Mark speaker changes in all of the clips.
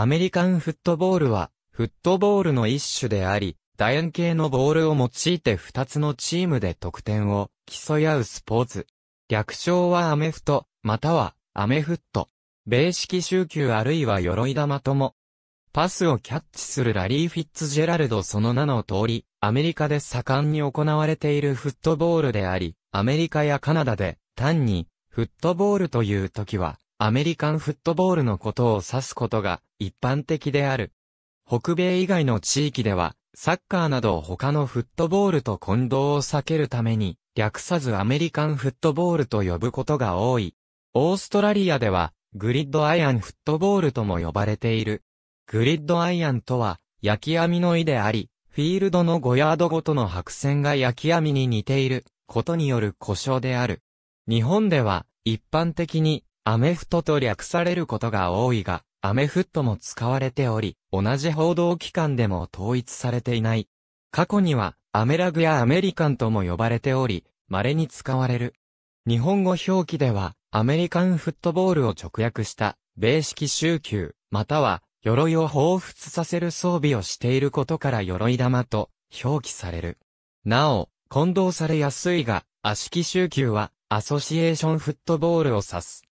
Speaker 1: アメリカンフットボールは、フットボールの一種であり、楕円形のボールを用いて2つのチームで得点を競い合うスポーツ。略称はアメフト、またはアメフット。米式集球あるいは鎧玉とも。パスをキャッチするラリー・フィッツジェラルドその名の通り、アメリカで盛んに行われているフットボールであり、アメリカやカナダで単にフットボールという時はアメリカンフットボールのことを指すことが一般的である。北米以外の地域では、サッカーなど他のフットボールと混同を避けるために、略さずアメリカンフットボールと呼ぶことが多い。オーストラリアでは、グリッドアイアンフットボールとも呼ばれている。グリッドアイアンとは、焼き網の意であり、フィールドの5ヤードごとの白線が焼き網に似ていることによる故障である。日本では、一般的にアメフトと略されることが多いが、アメフットも使われており、同じ報道機関でも統一されていない。過去には、アメラグやアメリカンとも呼ばれており、稀に使われる。日本語表記では、アメリカンフットボールを直訳した、米式宗球、または、鎧を彷彿させる装備をしていることから鎧玉と表記される。なお、混同されやすいが、足しき宗球は、アソシエーションフットボールを指す。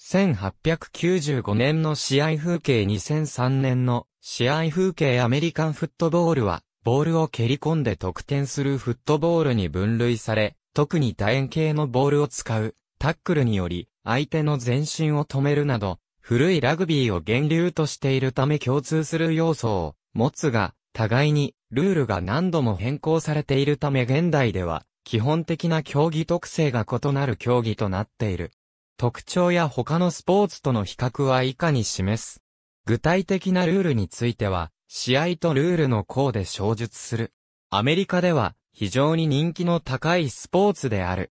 Speaker 1: 1895年の試合風景2003年の試合風景アメリカンフットボールは、ボールを蹴り込んで得点するフットボールに分類され、特に楕円形のボールを使う、タックルにより、相手の前進を止めるなど、古いラグビーを源流としているため共通する要素を持つが、互いにルールが何度も変更されているため現代では、基本的な競技特性が異なる競技となっている。特徴や他のスポーツとの比較は以下に示す。具体的なルールについては、試合とルールの項で詳述する。アメリカでは非常に人気の高いスポーツである。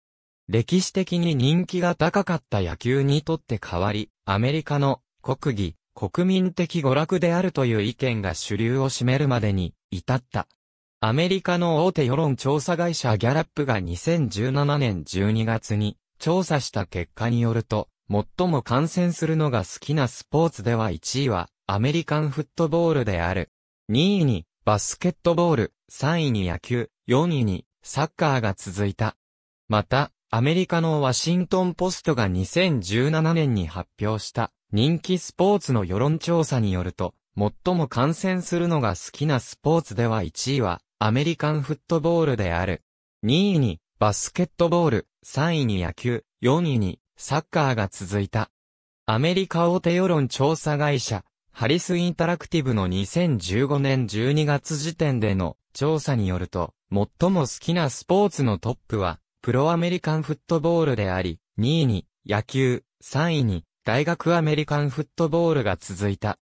Speaker 1: 歴史的に人気が高かった野球にとって変わり、アメリカの国技、国民的娯楽であるという意見が主流を占めるまでに至った。アメリカの大手世論調査会社ギャラップが2017年12月に調査した結果によると、最も観戦するのが好きなスポーツでは1位はアメリカンフットボールである。2位にバスケットボール、3位に野球、4位にサッカーが続いた。また、アメリカのワシントンポストが2017年に発表した人気スポーツの世論調査によると、最も観戦するのが好きなスポーツでは1位はアメリカンフットボールである。2位にバスケットボール、3位に野球、4位にサッカーが続いた。アメリカ大手世論調査会社、ハリスインタラクティブの2015年12月時点での調査によると、最も好きなスポーツのトップは、プロアメリカンフットボールであり、2位に野球、3位に大学アメリカンフットボールが続いた。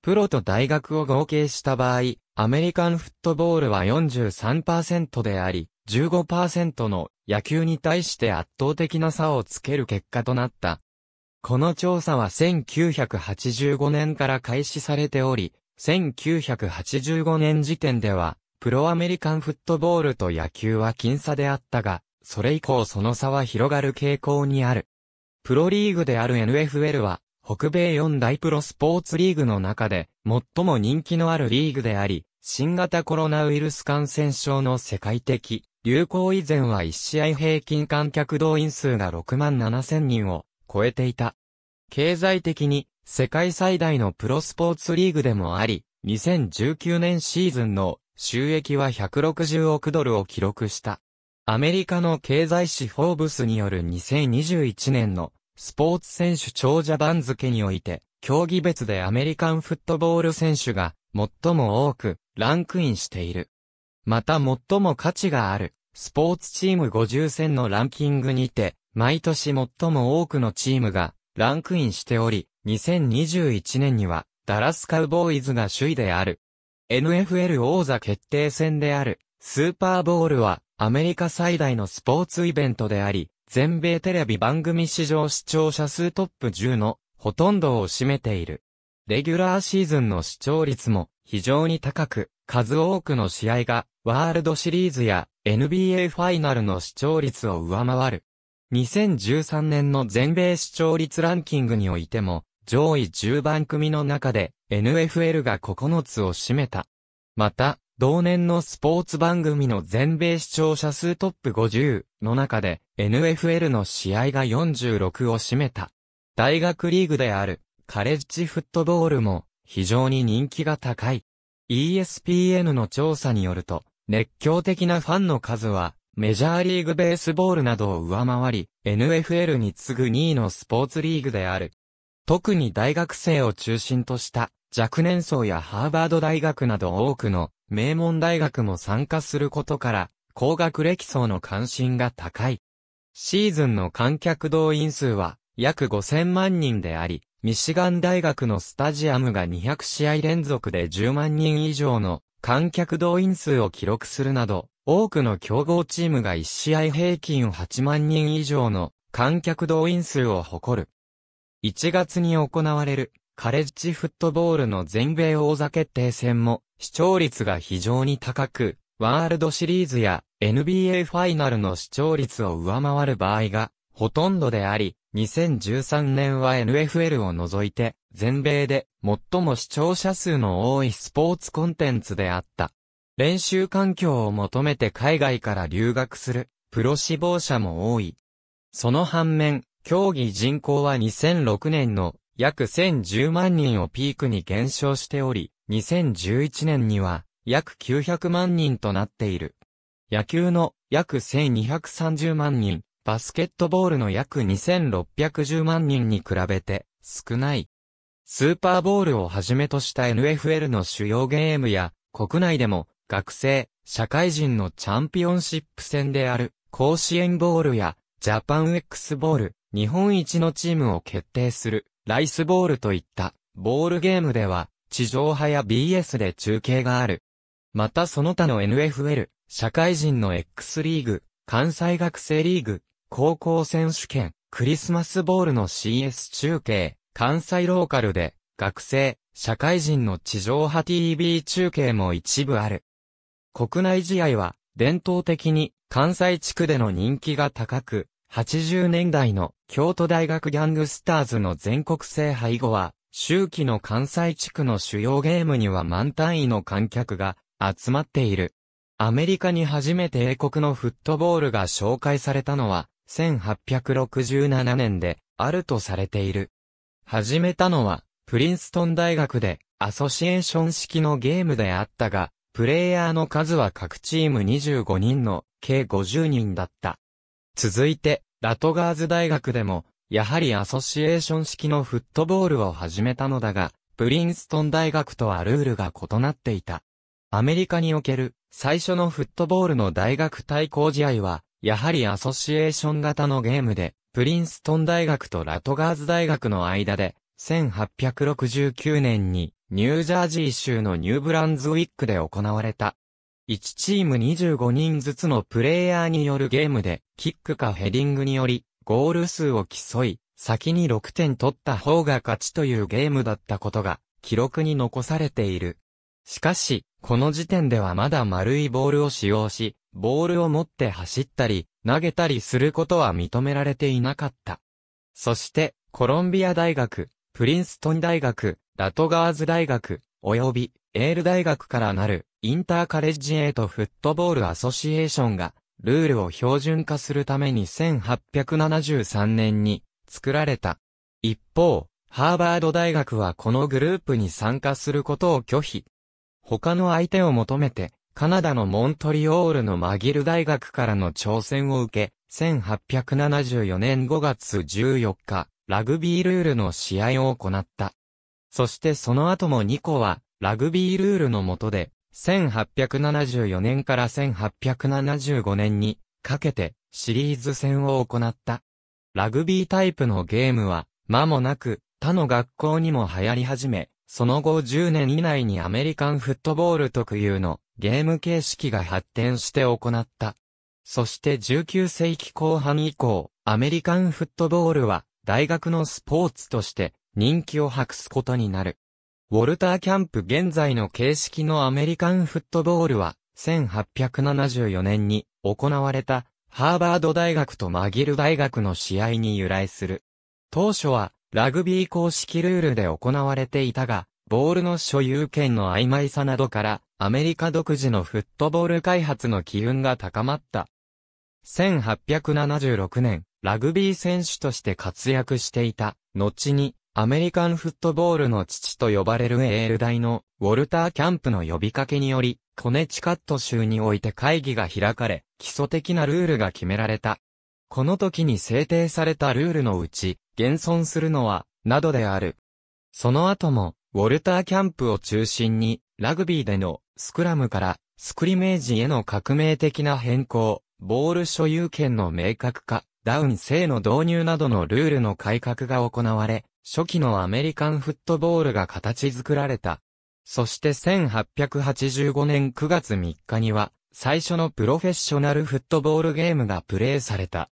Speaker 1: プロと大学を合計した場合、アメリカンフットボールは43%であり、15%の野球に対して圧倒的な差をつける結果となった。この調査は1985年から開始されており、1985年時点では、プロアメリカンフットボールと野球は僅差であったが、それ以降その差は広がる傾向にある。プロリーグである NFL は、北米4大プロスポーツリーグの中で、最も人気のあるリーグであり、新型コロナウイルス感染症の世界的流行以前は1試合平均観客動員数が6万7千人を超えていた。経済的に世界最大のプロスポーツリーグでもあり、2019年シーズンの収益は160億ドルを記録した。アメリカの経済誌フォーブスによる2021年のスポーツ選手長者番付において、競技別でアメリカンフットボール選手が最も多くランクインしている。また最も価値があるスポーツチーム50戦のランキングにて、毎年最も多くのチームがランクインしており、2021年にはダラスカウボーイズが首位である。NFL 王座決定戦であるスーパーボールはアメリカ最大のスポーツイベントであり、全米テレビ番組史上視聴者数トップ10のほとんどを占めている。レギュラーシーズンの視聴率も非常に高く、数多くの試合がワールドシリーズや NBA ファイナルの視聴率を上回る。2013年の全米視聴率ランキングにおいても、上位10番組の中で NFL が9つを占めた。また、同年のスポーツ番組の全米視聴者数トップ50の中で NFL の試合が46を占めた。大学リーグであるカレッジフットボールも非常に人気が高い。ESPN の調査によると、熱狂的なファンの数は、メジャーリーグベースボールなどを上回り、NFL に次ぐ2位のスポーツリーグである。特に大学生を中心とした若年層やハーバード大学など多くの名門大学も参加することから、高学歴層の関心が高い。シーズンの観客動員数は約5000万人であり、ミシガン大学のスタジアムが200試合連続で10万人以上の観客動員数を記録するなど、多くの競合チームが1試合平均8万人以上の観客動員数を誇る。1月に行われるカレッジフットボールの全米王座決定戦も視聴率が非常に高く、ワールドシリーズや NBA ファイナルの視聴率を上回る場合がほとんどであり、2013年は NFL を除いて、全米で最も視聴者数の多いスポーツコンテンツであった。練習環境を求めて海外から留学するプロ志望者も多い。その反面、競技人口は2006年の約1010万人をピークに減少しており、2011年には約900万人となっている。野球の約1230万人、バスケットボールの約2610万人に比べて少ない。スーパーボールをはじめとした NFL の主要ゲームや、国内でも学生、社会人のチャンピオンシップ戦である甲子園ボールやジャパン X ボール、日本一のチームを決定するライスボールといったボールゲームでは地上波や BS で中継がある。またその他の NFL、社会人の X リーグ、関西学生リーグ、高校選手権、クリスマスボールの CS 中継、関西ローカルで、学生、社会人の地上波 TV 中継も一部ある。国内試合は、伝統的に関西地区での人気が高く、80年代の京都大学ギャングスターズの全国制以後は、周期の関西地区の主要ゲームには満単位の観客が集まっている。アメリカに初めて英国のフットボールが紹介されたのは1867年であるとされている。始めたのは、プリンストン大学で、アソシエーション式のゲームであったが、プレイヤーの数は各チーム25人の計50人だった。続いて、ラトガーズ大学でも、やはりアソシエーション式のフットボールを始めたのだが、プリンストン大学とはルールが異なっていた。アメリカにおける最初のフットボールの大学対抗試合は、やはりアソシエーション型のゲームで、プリンストン大学とラトガーズ大学の間で、1869年にニュージャージー州のニューブランズウィックで行われた。1チーム25人ずつのプレイヤーによるゲームで、キックかヘディングにより、ゴール数を競い、先に6点取った方が勝ちというゲームだったことが、記録に残されている。しかし、この時点ではまだ丸いボールを使用し、ボールを持って走ったり、投げたりすることは認められていなかった。そして、コロンビア大学、プリンストン大学、ラトガーズ大学、及び、エール大学からなる、インターカレッジエイトフットボールアソシエーションが、ルールを標準化するために1873年に作られた。一方、ハーバード大学はこのグループに参加することを拒否。他の相手を求めて、カナダのモントリオールのマギル大学からの挑戦を受け、1874年5月14日、ラグビールールの試合を行った。そしてその後も2個は、ラグビールールの下で、1874年から1875年にかけてシリーズ戦を行った。ラグビータイプのゲームは、間もなく、他の学校にも流行り始め、その後10年以内にアメリカンフットボール特有のゲーム形式が発展して行った。そして19世紀後半以降、アメリカンフットボールは大学のスポーツとして人気を博すことになる。ウォルター・キャンプ現在の形式のアメリカンフットボールは1874年に行われたハーバード大学とマギル大学の試合に由来する。当初はラグビー公式ルールで行われていたが、ボールの所有権の曖昧さなどから、アメリカ独自のフットボール開発の機運が高まった。1876年、ラグビー選手として活躍していた、後に、アメリカンフットボールの父と呼ばれるエール大の、ウォルター・キャンプの呼びかけにより、コネチカット州において会議が開かれ、基礎的なルールが決められた。この時に制定されたルールのうち、現存するのは、などである。その後も、ウォルター・キャンプを中心に、ラグビーでのスクラムからスクリメージへの革命的な変更、ボール所有権の明確化、ダウン制の導入などのルールの改革が行われ、初期のアメリカンフットボールが形作られた。そして1885年9月3日には、最初のプロフェッショナルフットボールゲームがプレイされた。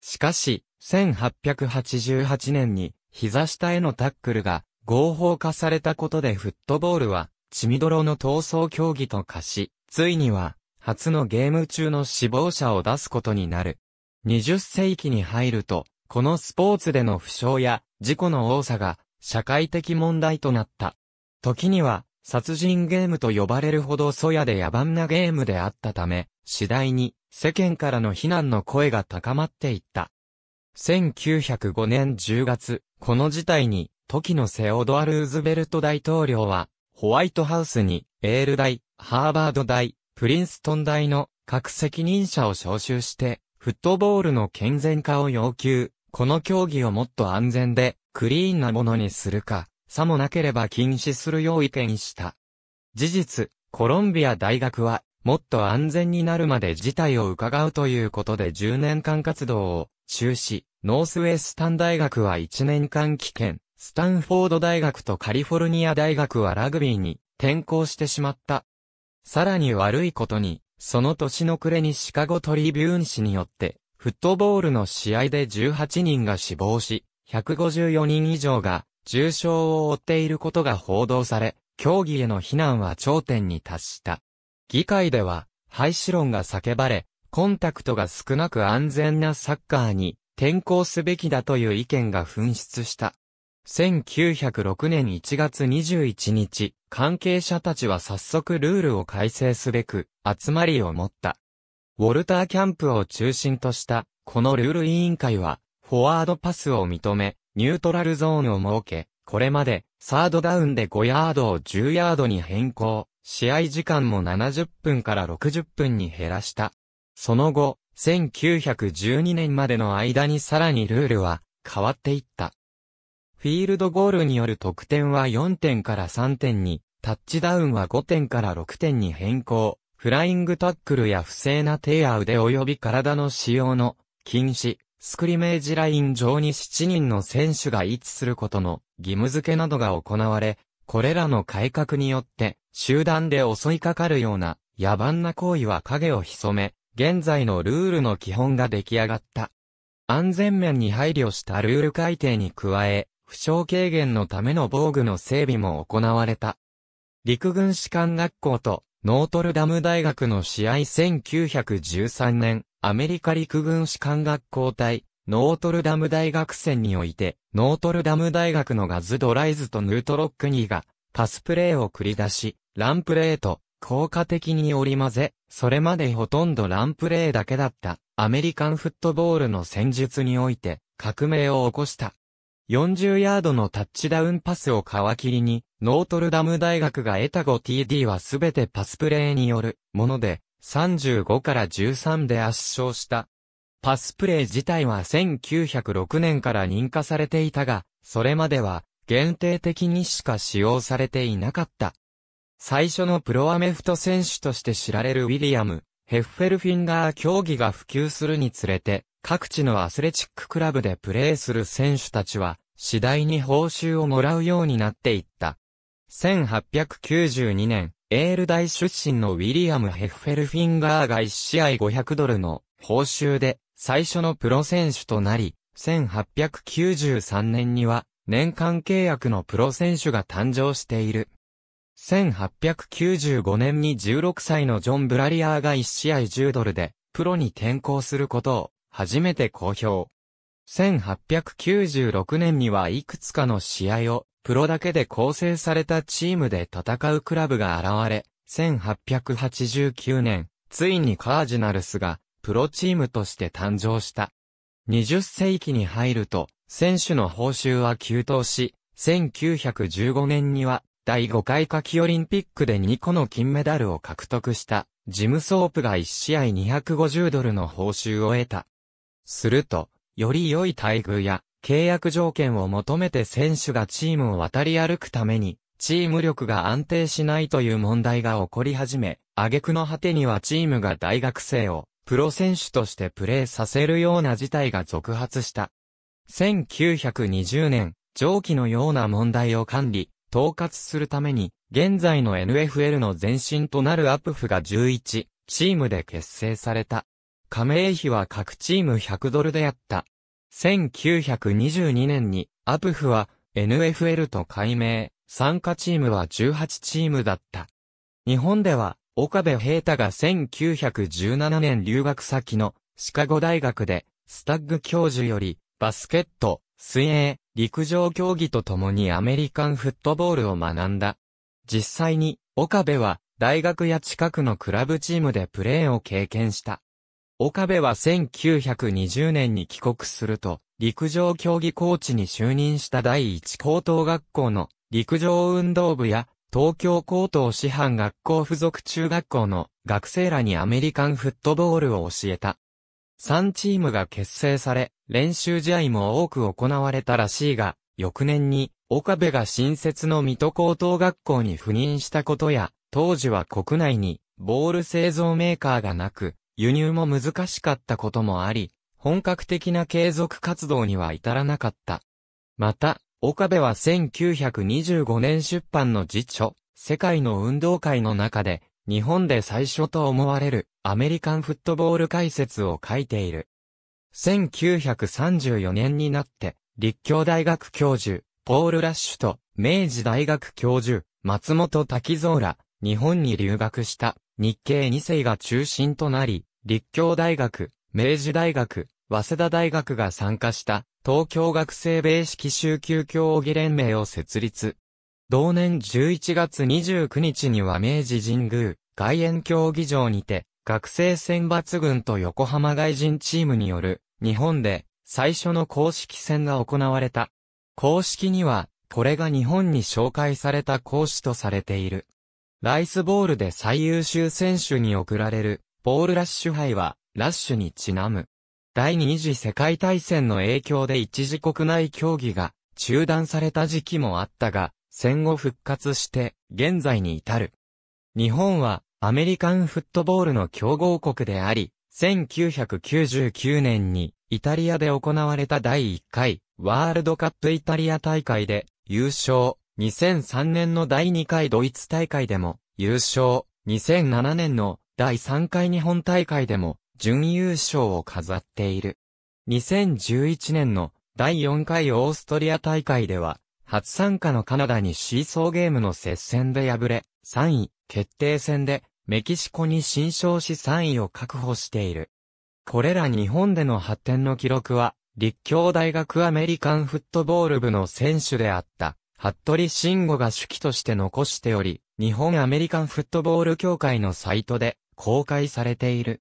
Speaker 1: しかし、1888年に膝下へのタックルが合法化されたことでフットボールは血みどろの闘争競技と化し、ついには初のゲーム中の死亡者を出すことになる。20世紀に入ると、このスポーツでの負傷や事故の多さが社会的問題となった。時には殺人ゲームと呼ばれるほど粗野で野蛮なゲームであったため、次第に世間からの非難の声が高まっていった。1905年10月、この事態に、時のセオドア・ルーズベルト大統領は、ホワイトハウスに、エール大、ハーバード大、プリンストン大の各責任者を招集して、フットボールの健全化を要求、この競技をもっと安全で、クリーンなものにするか、さもなければ禁止するよう意見した。事実、コロンビア大学はもっと安全になるまで事態を伺うということで10年間活動を中止、ノースウェスタン大学は1年間危険。スタンフォード大学とカリフォルニア大学はラグビーに転校してしまった。さらに悪いことに、その年の暮れにシカゴトリビューン氏によって、フットボールの試合で18人が死亡し、154人以上が重傷を負っていることが報道され、競技への非難は頂点に達した。議会では、廃止論が叫ばれ、コンタクトが少なく安全なサッカーに転向すべきだという意見が噴出した。1906年1月21日、関係者たちは早速ルールを改正すべく集まりを持った。ウォルター・キャンプを中心としたこのルール委員会はフォワードパスを認めニュートラルゾーンを設け、これまでサードダウンで5ヤードを10ヤードに変更、試合時間も70分から60分に減らした。その後、1912年までの間にさらにルールは変わっていった。フィールドゴールによる得点は4点から3点に、タッチダウンは5点から6点に変更、フライングタックルや不正な手や腕及び体の使用の禁止、スクリメージライン上に7人の選手が位置することの義務付けなどが行われ、これらの改革によって、集団で襲いかかるような、野蛮な行為は影を潜め、現在のルールの基本が出来上がった。安全面に配慮したルール改定に加え、負傷軽減のための防具の整備も行われた。陸軍士官学校とノートルダム大学の試合1913年、アメリカ陸軍士官学校隊ノートルダム大学戦において、ノートルダム大学のガズ・ドライズとヌートロックニーが、パスプレーを繰り出し、ランプレーと、効果的に織り混ぜ、それまでほとんどランプレーだけだった、アメリカンフットボールの戦術において、革命を起こした。40ヤードのタッチダウンパスを皮切りに、ノートルダム大学が得た 5TD はすべてパスプレーによるもので、35から13で圧勝した。パスプレイ自体は1906年から認可されていたが、それまでは限定的にしか使用されていなかった。最初のプロアメフト選手として知られるウィリアム、ヘッフェルフィンガー競技が普及するにつれて、各地のアスレチッククラブでプレーする選手たちは、次第に報酬をもらうようになっていった。1892年、エール大出身のウィリアム・ヘッフェルフィンガーが1試合500ドルの報酬で最初のプロ選手となり、1893年には年間契約のプロ選手が誕生している。1895年に16歳のジョン・ブラリアーが1試合10ドルでプロに転向することを初めて公表。1896年にはいくつかの試合をプロだけで構成されたチームで戦うクラブが現れ、1889年、ついにカージナルスがプロチームとして誕生した。20世紀に入ると、選手の報酬は急騰し、1915年には、第5回夏季オリンピックで2個の金メダルを獲得した、ジムソープが1試合250ドルの報酬を得た。すると、より良い待遇や、契約条件を求めて選手がチームを渡り歩くために、チーム力が安定しないという問題が起こり始め、挙句の果てにはチームが大学生をプロ選手としてプレーさせるような事態が続発した。1920年、上記のような問題を管理、統括するために、現在の NFL の前身となるアプフが11、チームで結成された。加盟費は各チーム100ドルであった。1922年に、アプフは NFL と改名、参加チームは18チームだった。日本では、岡部平太が1917年留学先のシカゴ大学でスタッグ教授よりバスケット、水泳、陸上競技とともにアメリカンフットボールを学んだ。実際に岡部は大学や近くのクラブチームでプレーを経験した。岡部は1920年に帰国すると陸上競技コーチに就任した第一高等学校の陸上運動部や東京高等師範学校附属中学校の学生らにアメリカンフットボールを教えた。3チームが結成され、練習試合も多く行われたらしいが、翌年に岡部が新設の水戸高等学校に赴任したことや、当時は国内にボール製造メーカーがなく、輸入も難しかったこともあり、本格的な継続活動には至らなかった。また、岡部は1925年出版の辞書、世界の運動会の中で、日本で最初と思われるアメリカンフットボール解説を書いている。1934年になって、立教大学教授、ポール・ラッシュと、明治大学教授、松本滝蔵ら、日本に留学した日系二世が中心となり、立教大学、明治大学、早稲田大学が参加した東京学生米式宗教競技連盟を設立。同年11月29日には明治神宮外苑競技場にて、学生選抜軍と横浜外人チームによる、日本で最初の公式戦が行われた。公式には、これが日本に紹介された講師とされている。ライスボールで最優秀選手に贈られる、ボールラッシュ杯は、ラッシュにちなむ。第二次世界大戦の影響で一時国内競技が中断された時期もあったが、戦後復活して現在に至る。日本はアメリカンフットボールの強豪国であり、1999年にイタリアで行われた第1回ワールドカップイタリア大会で優勝、2003年の第2回ドイツ大会でも優勝、2007年の第3回日本大会でも準優勝を飾っている。2011年の第4回オーストリア大会では、初参加のカナダにシーソーゲームの接戦で敗れ、3位決定戦でメキシコに新勝し3位を確保している。これら日本での発展の記録は、立教大学アメリカンフットボール部の選手であった、服部慎吾が手記として残しており、日本アメリカンフットボール協会のサイトで公開されている。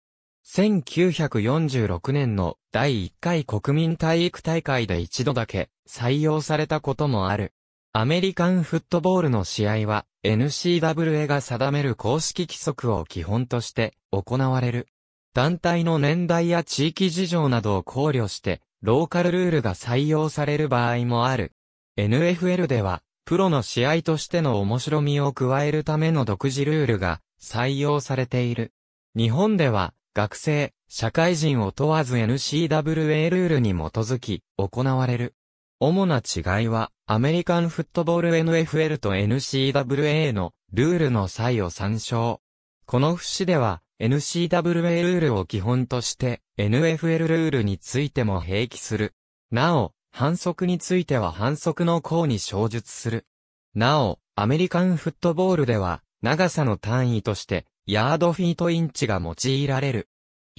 Speaker 1: 1946年の第1回国民体育大会で一度だけ採用されたこともある。アメリカンフットボールの試合は n c w a が定める公式規則を基本として行われる。団体の年代や地域事情などを考慮してローカルルールが採用される場合もある。NFL ではプロの試合としての面白みを加えるための独自ルールが採用されている。日本では学生、社会人を問わず NCWA ルールに基づき、行われる。主な違いは、アメリカンフットボール NFL と NCWA のルールの際を参照。この節では、NCWA ルールを基本として、NFL ルールについても併記する。なお、反則については反則の項に詳述する。なお、アメリカンフットボールでは、長さの単位として、ヤードフィートインチが用いられる。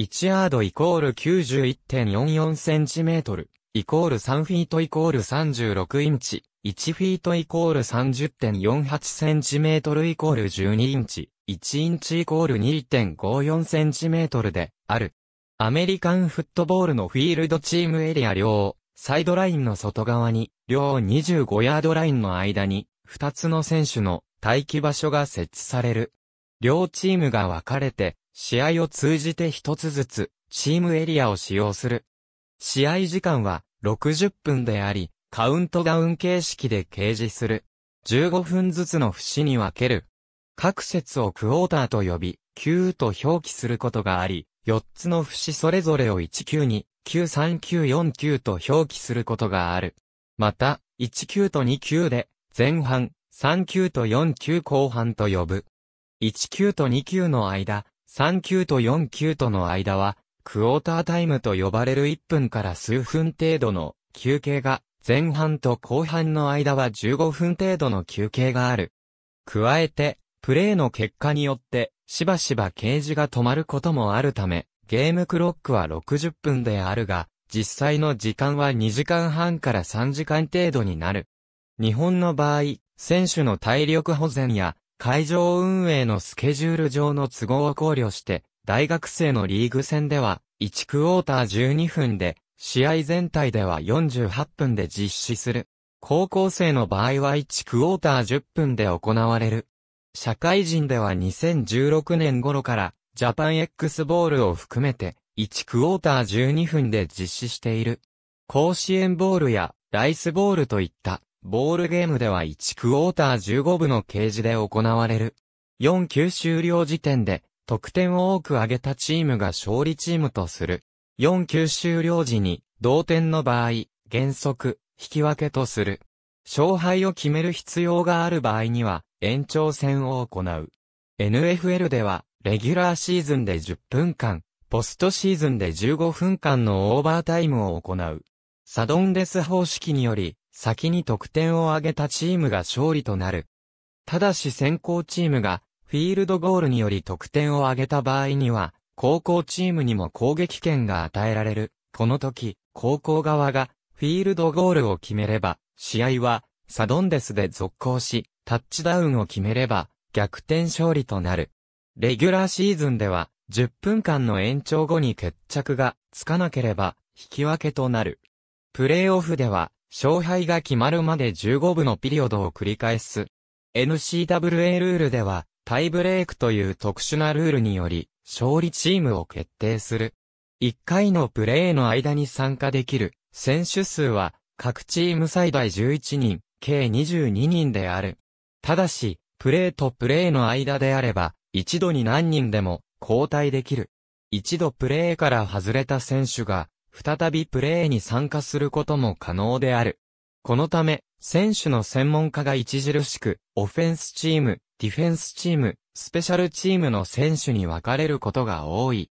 Speaker 1: 1ヤードイコール9 1 4 4トル、イコール3フィートイコール36インチ、1フィートイコール3 0 4 8トルイコール12インチ、1インチイコール2 5 4トルである。アメリカンフットボールのフィールドチームエリア両、サイドラインの外側に、両25ヤードラインの間に、2つの選手の待機場所が設置される。両チームが分かれて、試合を通じて一つずつ、チームエリアを使用する。試合時間は60分であり、カウントダウン形式で掲示する。15分ずつの節に分ける。各節をクォーターと呼び、9と表記することがあり、4つの節それぞれを19に、93949と表記することがある。また、19と29で、前半、39と49後半と呼ぶ。1級と2級の間、3級と4級との間は、クォータータイムと呼ばれる1分から数分程度の休憩が、前半と後半の間は15分程度の休憩がある。加えて、プレーの結果によって、しばしばケージが止まることもあるため、ゲームクロックは60分であるが、実際の時間は2時間半から3時間程度になる。日本の場合、選手の体力保全や会場運営のスケジュール上の都合を考慮して、大学生のリーグ戦では、1クォーター12分で、試合全体では48分で実施する。高校生の場合は1クォーター10分で行われる。社会人では2016年頃から、ジャパン X ボールを含めて、1クォーター12分で実施している。甲子園ボールやライスボールといったボールゲームでは1クォーター15部の掲示で行われる。4級終了時点で、得点を多く上げたチームが勝利チームとする。4級終了時に、同点の場合、原則、引き分けとする。勝敗を決める必要がある場合には、延長戦を行う。NFL では、レギュラーシーズンで10分間、ポストシーズンで15分間のオーバータイムを行う。サドンデス方式により、先に得点を挙げたチームが勝利となる。ただし先行チームがフィールドゴールにより得点を挙げた場合には、高校チームにも攻撃権が与えられる。この時、高校側がフィールドゴールを決めれば、試合はサドンデスで続行し、タッチダウンを決めれば逆転勝利となる。レギュラーシーズンでは、10分間の延長後に決着がつかなければ引き分けとなる。プレーオフでは勝敗が決まるまで15部のピリオドを繰り返す。NCWA ルールでは、タイブレークという特殊なルールにより、勝利チームを決定する。1回のプレーの間に参加できる選手数は、各チーム最大11人、計22人である。ただし、プレーとプレーの間であれば、一度に何人でも交代できる。一度プレーから外れた選手が再びプレーに参加することも可能である。このため、選手の専門家が著しく、オフェンスチーム、ディフェンスチーム、スペシャルチームの選手に分かれることが多い。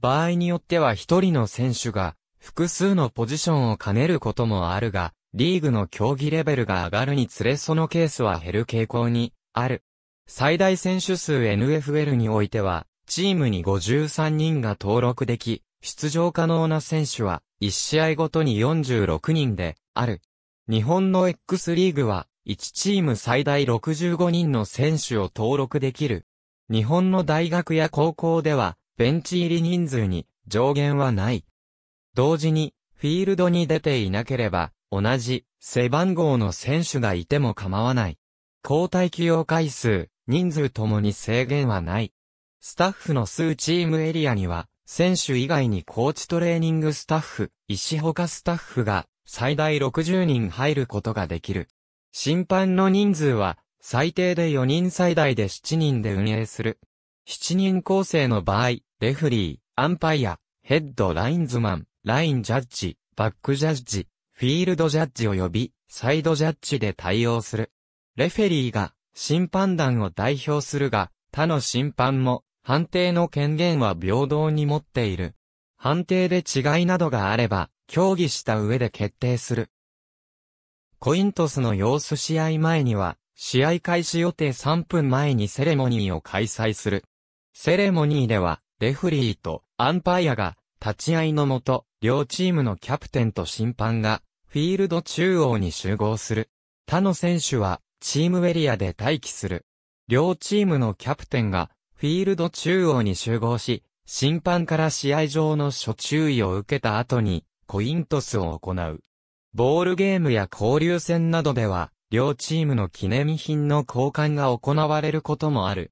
Speaker 1: 場合によっては一人の選手が複数のポジションを兼ねることもあるが、リーグの競技レベルが上がるにつれそのケースは減る傾向にある。最大選手数 NFL においては、チームに53人が登録でき、出場可能な選手は1試合ごとに46人である。日本の X リーグは1チーム最大65人の選手を登録できる。日本の大学や高校ではベンチ入り人数に上限はない。同時にフィールドに出ていなければ同じ背番号の選手がいても構わない。交代起用回数、人数ともに制限はない。スタッフの数チームエリアには選手以外にコーチトレーニングスタッフ、石他スタッフが最大60人入ることができる。審判の人数は最低で4人最大で7人で運営する。7人構成の場合、レフリー、アンパイア、ヘッドラインズマン、ラインジャッジ、バックジャッジ、フィールドジャッジ及びサイドジャッジで対応する。レフェリーが審判団を代表するが、他の審判も判定の権限は平等に持っている。判定で違いなどがあれば、協議した上で決定する。コイントスの様子試合前には、試合開始予定3分前にセレモニーを開催する。セレモニーでは、レフリーとアンパイアが、立ち合いのもと、両チームのキャプテンと審判が、フィールド中央に集合する。他の選手は、チームエリアで待機する。両チームのキャプテンが、フィールド中央に集合し、審判から試合上の初注意を受けた後に、コイントスを行う。ボールゲームや交流戦などでは、両チームの記念品の交換が行われることもある。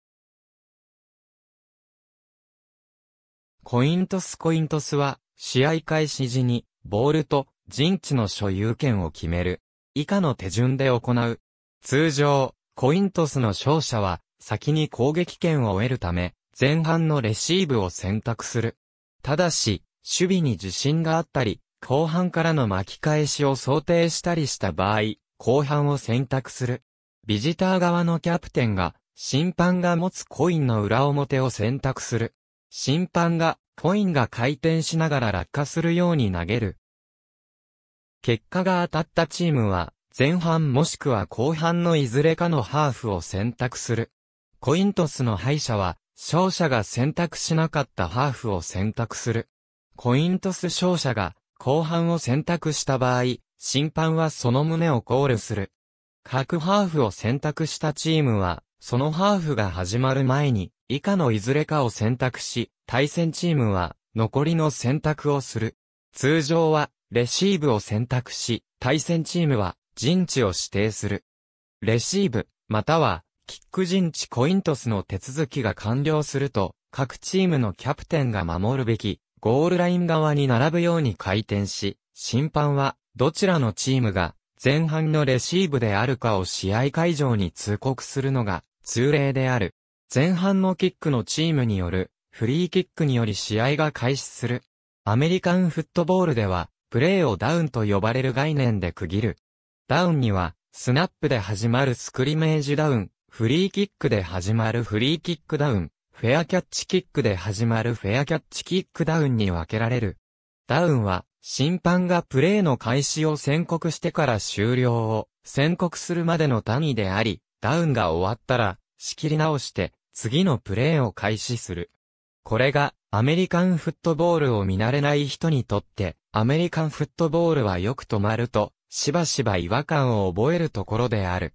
Speaker 1: コイントスコイントスは、試合開始時に、ボールと陣地の所有権を決める。以下の手順で行う。通常、コイントスの勝者は、先に攻撃権を得るため、前半のレシーブを選択する。ただし、守備に自信があったり、後半からの巻き返しを想定したりした場合、後半を選択する。ビジター側のキャプテンが、審判が持つコインの裏表を選択する。審判が、コインが回転しながら落下するように投げる。結果が当たったチームは、前半もしくは後半のいずれかのハーフを選択する。コイントスの敗者は、勝者が選択しなかったハーフを選択する。コイントス勝者が、後半を選択した場合、審判はその旨をコールする。各ハーフを選択したチームは、そのハーフが始まる前に、以下のいずれかを選択し、対戦チームは、残りの選択をする。通常は、レシーブを選択し、対戦チームは、陣地を指定する。レシーブ、または、キック陣地コイントスの手続きが完了すると、各チームのキャプテンが守るべき、ゴールライン側に並ぶように回転し、審判は、どちらのチームが、前半のレシーブであるかを試合会場に通告するのが、通例である。前半のキックのチームによる、フリーキックにより試合が開始する。アメリカンフットボールでは、プレーをダウンと呼ばれる概念で区切る。ダウンには、スナップで始まるスクリメージダウン、フリーキックで始まるフリーキックダウン、フェアキャッチキックで始まるフェアキャッチキックダウンに分けられる。ダウンは、審判がプレーの開始を宣告してから終了を宣告するまでの単位であり、ダウンが終わったら、仕切り直して、次のプレーを開始する。これが、アメリカンフットボールを見慣れない人にとって、アメリカンフットボールはよく止まると、しばしば違和感を覚えるところである。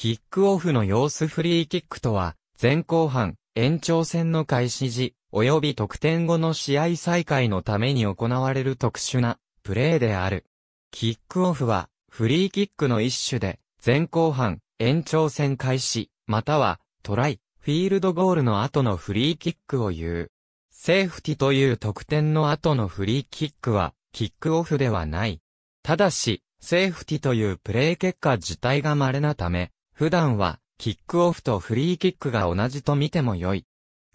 Speaker 1: キックオフの様子フリーキックとは、前後半、延長戦の開始時、及び得点後の試合再開のために行われる特殊な、プレーである。キックオフは、フリーキックの一種で、前後半、延長戦開始、または、トライ、フィールドゴールの後のフリーキックを言う。セーフティという得点の後のフリーキックは、キックオフではない。ただし、セーフティというプレー結果自体が稀なため、普段は、キックオフとフリーキックが同じと見ても良い。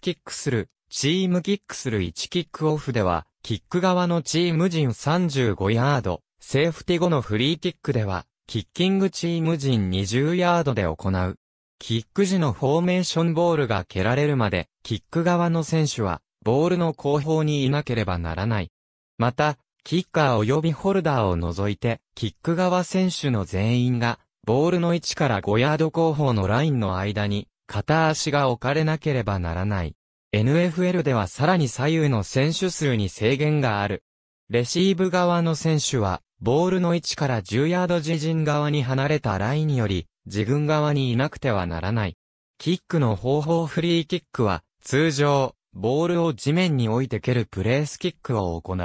Speaker 1: キックする、チームキックする1キックオフでは、キック側のチーム陣35ヤード、セーフティ後のフリーキックでは、キッキングチーム陣20ヤードで行う。キック時のフォーメーションボールが蹴られるまで、キック側の選手は、ボールの後方にいなければならない。また、キッカー及びホルダーを除いて、キック側選手の全員が、ボールの位置から5ヤード後方のラインの間に、片足が置かれなければならない。NFL ではさらに左右の選手数に制限がある。レシーブ側の選手は、ボールの位置から10ヤード自陣側に離れたラインより、自分側にいなくてはならない。キックの方法フリーキックは、通常、ボールを地面に置いて蹴るプレースキックを行う。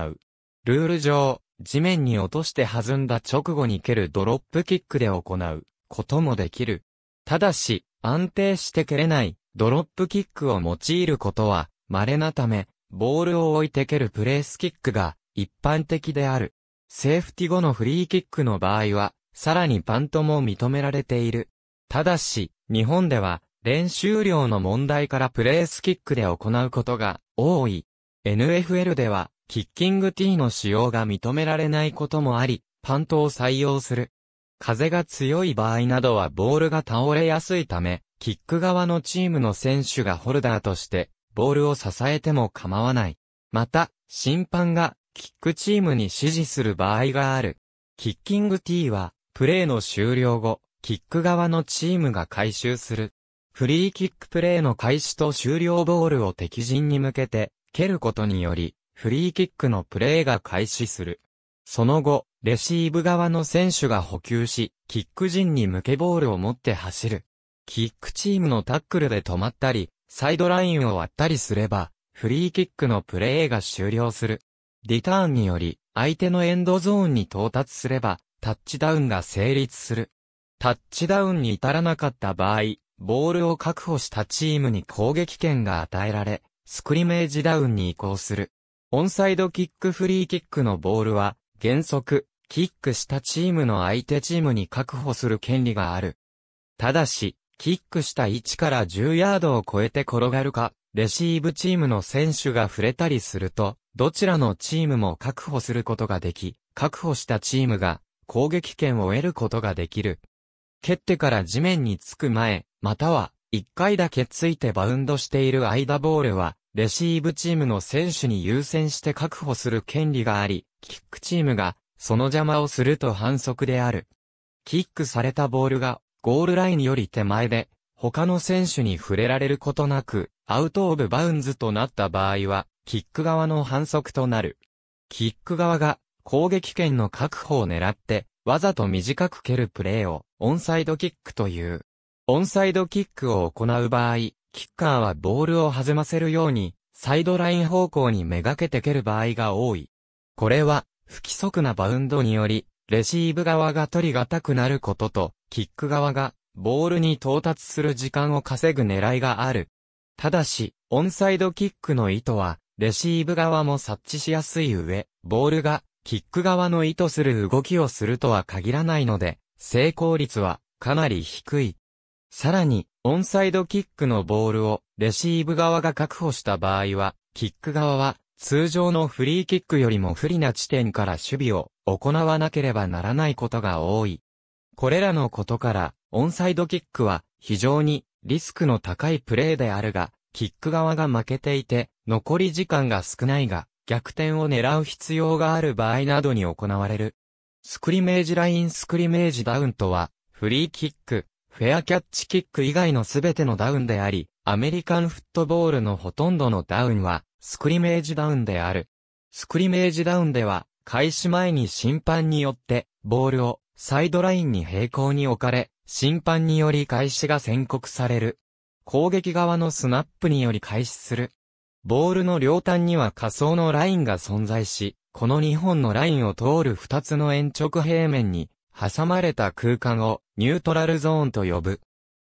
Speaker 1: ルール上、地面に落として弾んだ直後に蹴るドロップキックで行うこともできる。ただし、安定して蹴れないドロップキックを用いることは稀なため、ボールを置いて蹴るプレースキックが一般的である。セーフティ後のフリーキックの場合は、さらにパントも認められている。ただし、日本では練習量の問題からプレースキックで行うことが多い。NFL ではキッキングティーの使用が認められないこともあり、パントを採用する。風が強い場合などはボールが倒れやすいため、キック側のチームの選手がホルダーとして、ボールを支えても構わない。また、審判が、キックチームに指示する場合がある。キッキングティーは、プレーの終了後、キック側のチームが回収する。フリーキックプレーの開始と終了ボールを敵陣に向けて、蹴ることにより、フリーキックのプレーが開始する。その後、レシーブ側の選手が補給し、キック陣に向けボールを持って走る。キックチームのタックルで止まったり、サイドラインを割ったりすれば、フリーキックのプレーが終了する。リターンにより、相手のエンドゾーンに到達すれば、タッチダウンが成立する。タッチダウンに至らなかった場合、ボールを確保したチームに攻撃権が与えられ、スクリメージダウンに移行する。オンサイドキックフリーキックのボールは、原則、キックしたチームの相手チームに確保する権利がある。ただし、キックした位置から10ヤードを超えて転がるか、レシーブチームの選手が触れたりすると、どちらのチームも確保することができ、確保したチームが攻撃権を得ることができる。蹴ってから地面につく前、または1回だけついてバウンドしている間ボールは、レシーブチームの選手に優先して確保する権利があり、キックチームがその邪魔をすると反則である。キックされたボールがゴールラインより手前で他の選手に触れられることなくアウトオブバウンズとなった場合はキック側の反則となる。キック側が攻撃権の確保を狙ってわざと短く蹴るプレーをオンサイドキックという。オンサイドキックを行う場合、キッカーはボールを弾ませるように、サイドライン方向にめがけて蹴る場合が多い。これは、不規則なバウンドにより、レシーブ側が取りがたくなることと、キック側が、ボールに到達する時間を稼ぐ狙いがある。ただし、オンサイドキックの意図は、レシーブ側も察知しやすい上、ボールが、キック側の意図する動きをするとは限らないので、成功率は、かなり低い。さらに、オンサイドキックのボールをレシーブ側が確保した場合は、キック側は通常のフリーキックよりも不利な地点から守備を行わなければならないことが多い。これらのことから、オンサイドキックは非常にリスクの高いプレーであるが、キック側が負けていて、残り時間が少ないが、逆転を狙う必要がある場合などに行われる。スクリメージラインスクリメージダウンとは、フリーキック、フェアキャッチキック以外のすべてのダウンであり、アメリカンフットボールのほとんどのダウンは、スクリメージダウンである。スクリメージダウンでは、開始前に審判によって、ボールをサイドラインに平行に置かれ、審判により開始が宣告される。攻撃側のスナップにより開始する。ボールの両端には仮想のラインが存在し、この2本のラインを通る2つの円直平面に挟まれた空間をニュートラルゾーンと呼ぶ。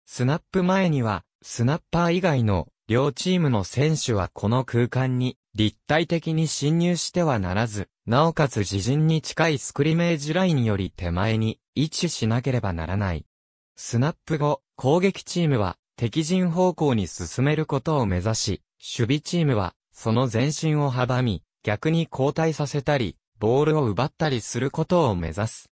Speaker 1: スナップ前には、スナッパー以外の両チームの選手はこの空間に立体的に侵入してはならず、なおかつ自陣に近いスクリメージラインより手前に位置しなければならない。スナップ後、攻撃チームは敵陣方向に進めることを目指し、守備チームはその前進を阻み、逆に交代させたり、ボールを奪ったりすることを目指す。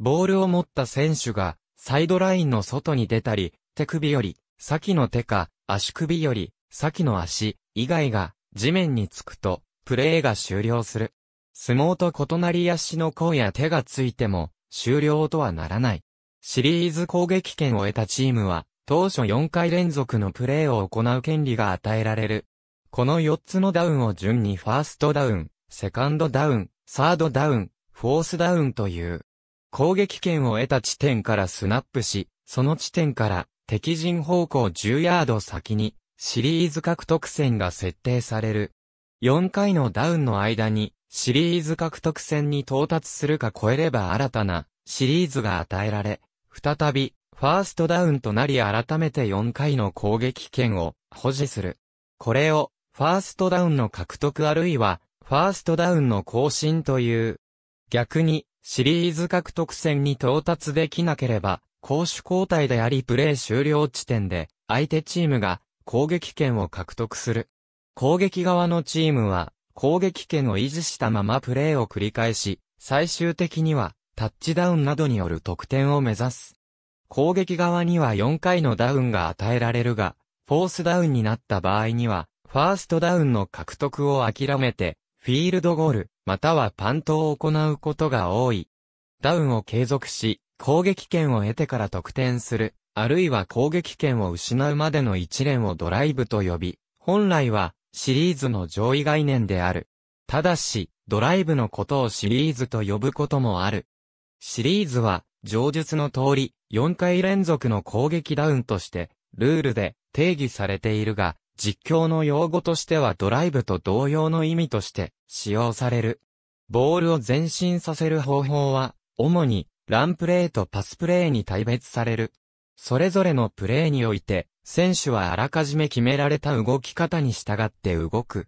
Speaker 1: ボールを持った選手が、サイドラインの外に出たり、手首より、先の手か、足首より、先の足、以外が、地面につくと、プレーが終了する。相撲と異なり足の甲や手がついても、終了とはならない。シリーズ攻撃権を得たチームは、当初4回連続のプレーを行う権利が与えられる。この4つのダウンを順にファーストダウン、セカンドダウン、サードダウン、フォースダウンという。攻撃権を得た地点からスナップし、その地点から敵陣方向10ヤード先にシリーズ獲得戦が設定される。4回のダウンの間にシリーズ獲得戦に到達するか超えれば新たなシリーズが与えられ、再びファーストダウンとなり改めて4回の攻撃権を保持する。これをファーストダウンの獲得あるいはファーストダウンの更新という。逆にシリーズ獲得戦に到達できなければ、攻守交代でありプレー終了地点で、相手チームが攻撃権を獲得する。攻撃側のチームは、攻撃権を維持したままプレーを繰り返し、最終的には、タッチダウンなどによる得点を目指す。攻撃側には4回のダウンが与えられるが、フォースダウンになった場合には、ファーストダウンの獲得を諦めて、フィールドゴール、またはパントを行うことが多い。ダウンを継続し、攻撃権を得てから得点する、あるいは攻撃権を失うまでの一連をドライブと呼び、本来はシリーズの上位概念である。ただし、ドライブのことをシリーズと呼ぶこともある。シリーズは、上述の通り、4回連続の攻撃ダウンとして、ルールで定義されているが、実況の用語としてはドライブと同様の意味として使用される。ボールを前進させる方法は、主にランプレーとパスプレーに対別される。それぞれのプレーにおいて、選手はあらかじめ決められた動き方に従って動く。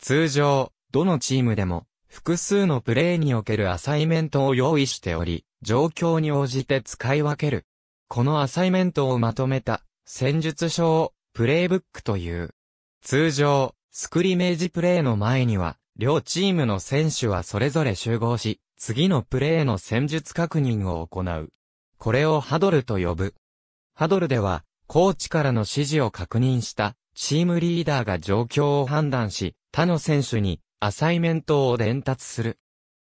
Speaker 1: 通常、どのチームでも、複数のプレーにおけるアサイメントを用意しており、状況に応じて使い分ける。このアサイメントをまとめた、戦術書をプレイブックという。通常、スクリメージプレイの前には、両チームの選手はそれぞれ集合し、次のプレイの戦術確認を行う。これをハドルと呼ぶ。ハドルでは、コーチからの指示を確認したチームリーダーが状況を判断し、他の選手にアサイメントを伝達する。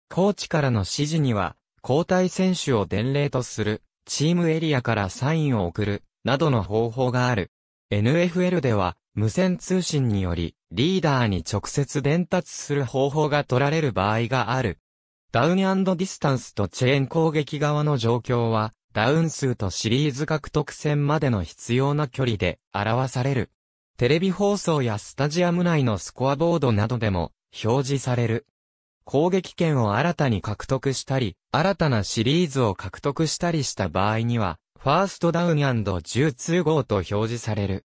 Speaker 1: コーチからの指示には、交代選手を伝令とする、チームエリアからサインを送る、などの方法がある。NFL では、無線通信により、リーダーに直接伝達する方法が取られる場合がある。ダウンディスタンスとチェーン攻撃側の状況は、ダウン数とシリーズ獲得戦までの必要な距離で表される。テレビ放送やスタジアム内のスコアボードなどでも表示される。攻撃権を新たに獲得したり、新たなシリーズを獲得したりした場合には、ファーストダウン &10 通号と表示される。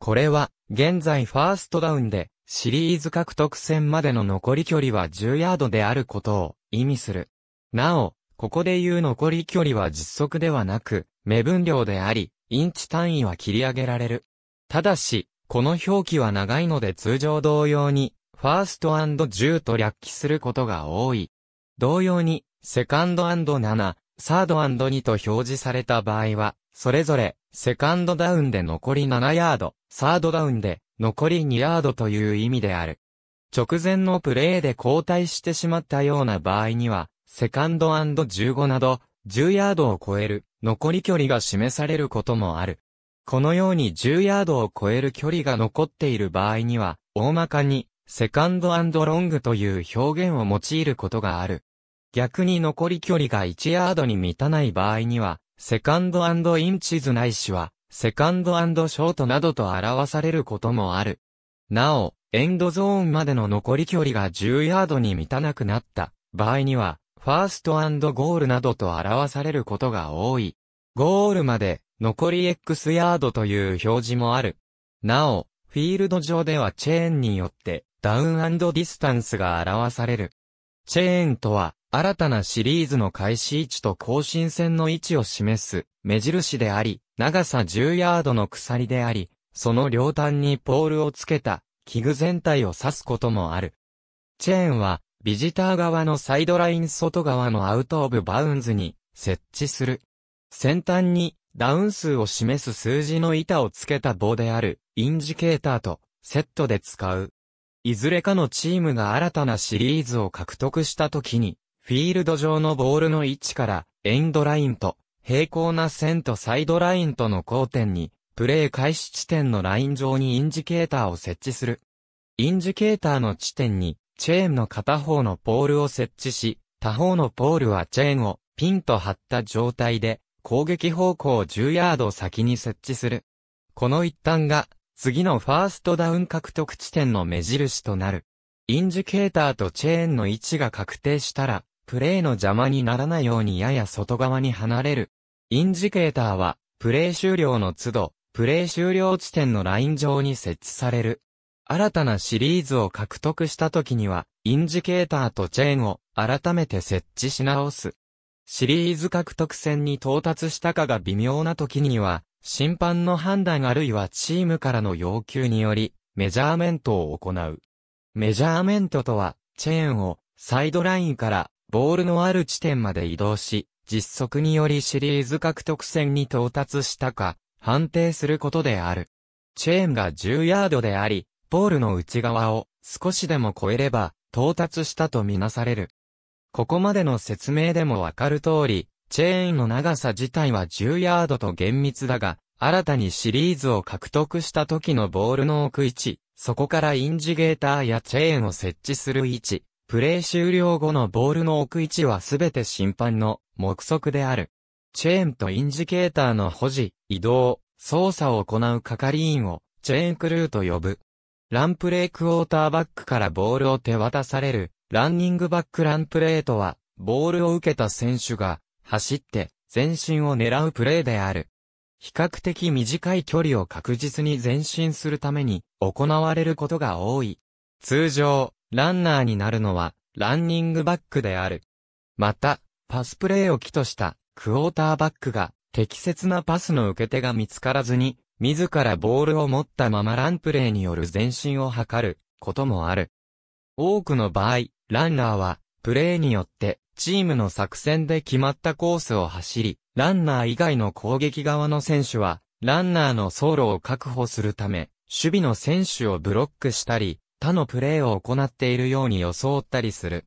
Speaker 1: これは、現在ファーストダウンで、シリーズ獲得戦までの残り距離は10ヤードであることを意味する。なお、ここで言う残り距離は実測ではなく、目分量であり、インチ単位は切り上げられる。ただし、この表記は長いので通常同様に、ファースト &10 と略記することが多い。同様に、セカンド &7、サード &2 と表示された場合は、それぞれ、セカンドダウンで残り7ヤード、サードダウンで残り2ヤードという意味である。直前のプレーで交代してしまったような場合には、セカンド &15 など、10ヤードを超える、残り距離が示されることもある。このように10ヤードを超える距離が残っている場合には、大まかに、セカンドロングという表現を用いることがある。逆に残り距離が1ヤードに満たない場合には、セカンドインチズないしは、セカンドショートなどと表されることもある。なお、エンドゾーンまでの残り距離が10ヤードに満たなくなった場合には、ファーストゴールなどと表されることが多い。ゴールまで残り X ヤードという表示もある。なお、フィールド上ではチェーンによってダウンディスタンスが表される。チェーンとは、新たなシリーズの開始位置と更新線の位置を示す目印であり、長さ10ヤードの鎖であり、その両端にポールをつけた器具全体を指すこともある。チェーンは、ビジター側のサイドライン外側のアウトオブバウンズに設置する。先端にダウン数を示す数字の板をつけた棒であるインジケーターとセットで使う。いずれかのチームが新たなシリーズを獲得した時にフィールド上のボールの位置からエンドラインと平行な線とサイドラインとの交点にプレー開始地点のライン上にインジケーターを設置する。インジケーターの地点にチェーンの片方のポールを設置し、他方のポールはチェーンをピンと張った状態で攻撃方向10ヤード先に設置する。この一端が次のファーストダウン獲得地点の目印となる。インジケーターとチェーンの位置が確定したら、プレイの邪魔にならないようにやや外側に離れる。インジケーターは、プレイ終了の都度、プレイ終了地点のライン上に設置される。新たなシリーズを獲得した時には、インジケーターとチェーンを改めて設置し直す。シリーズ獲得戦に到達したかが微妙な時には、審判の判断あるいはチームからの要求により、メジャーメントを行う。メジャーメントとは、チェーンをサイドラインからボールのある地点まで移動し、実測によりシリーズ獲得戦に到達したか、判定することである。チェーンが10ヤードであり、ポールの内側を少しでも超えれば到達したとみなされる。ここまでの説明でもわかる通り、チェーンの長さ自体は10ヤードと厳密だが、新たにシリーズを獲得した時のボールの置く位置、そこからインジゲーターやチェーンを設置する位置、プレー終了後のボールの置く位置はすべて審判の目測である。チェーンとインジケーターの保持、移動、操作を行う係員をチェーンクルーと呼ぶ。ランプレークォーターバックからボールを手渡される、ランニングバックランプレーとは、ボールを受けた選手が、走って、前進を狙うプレーである。比較的短い距離を確実に前進するために、行われることが多い。通常、ランナーになるのは、ランニングバックである。また、パスプレーを起としたクォーターバックが適切なパスの受け手が見つからずに、自らボールを持ったままランプレーによる前進を図ることもある。多くの場合、ランナーはプレーによってチームの作戦で決まったコースを走り、ランナー以外の攻撃側の選手はランナーの走路を確保するため、守備の選手をブロックしたり、他のプレーを行っているように装ったりする。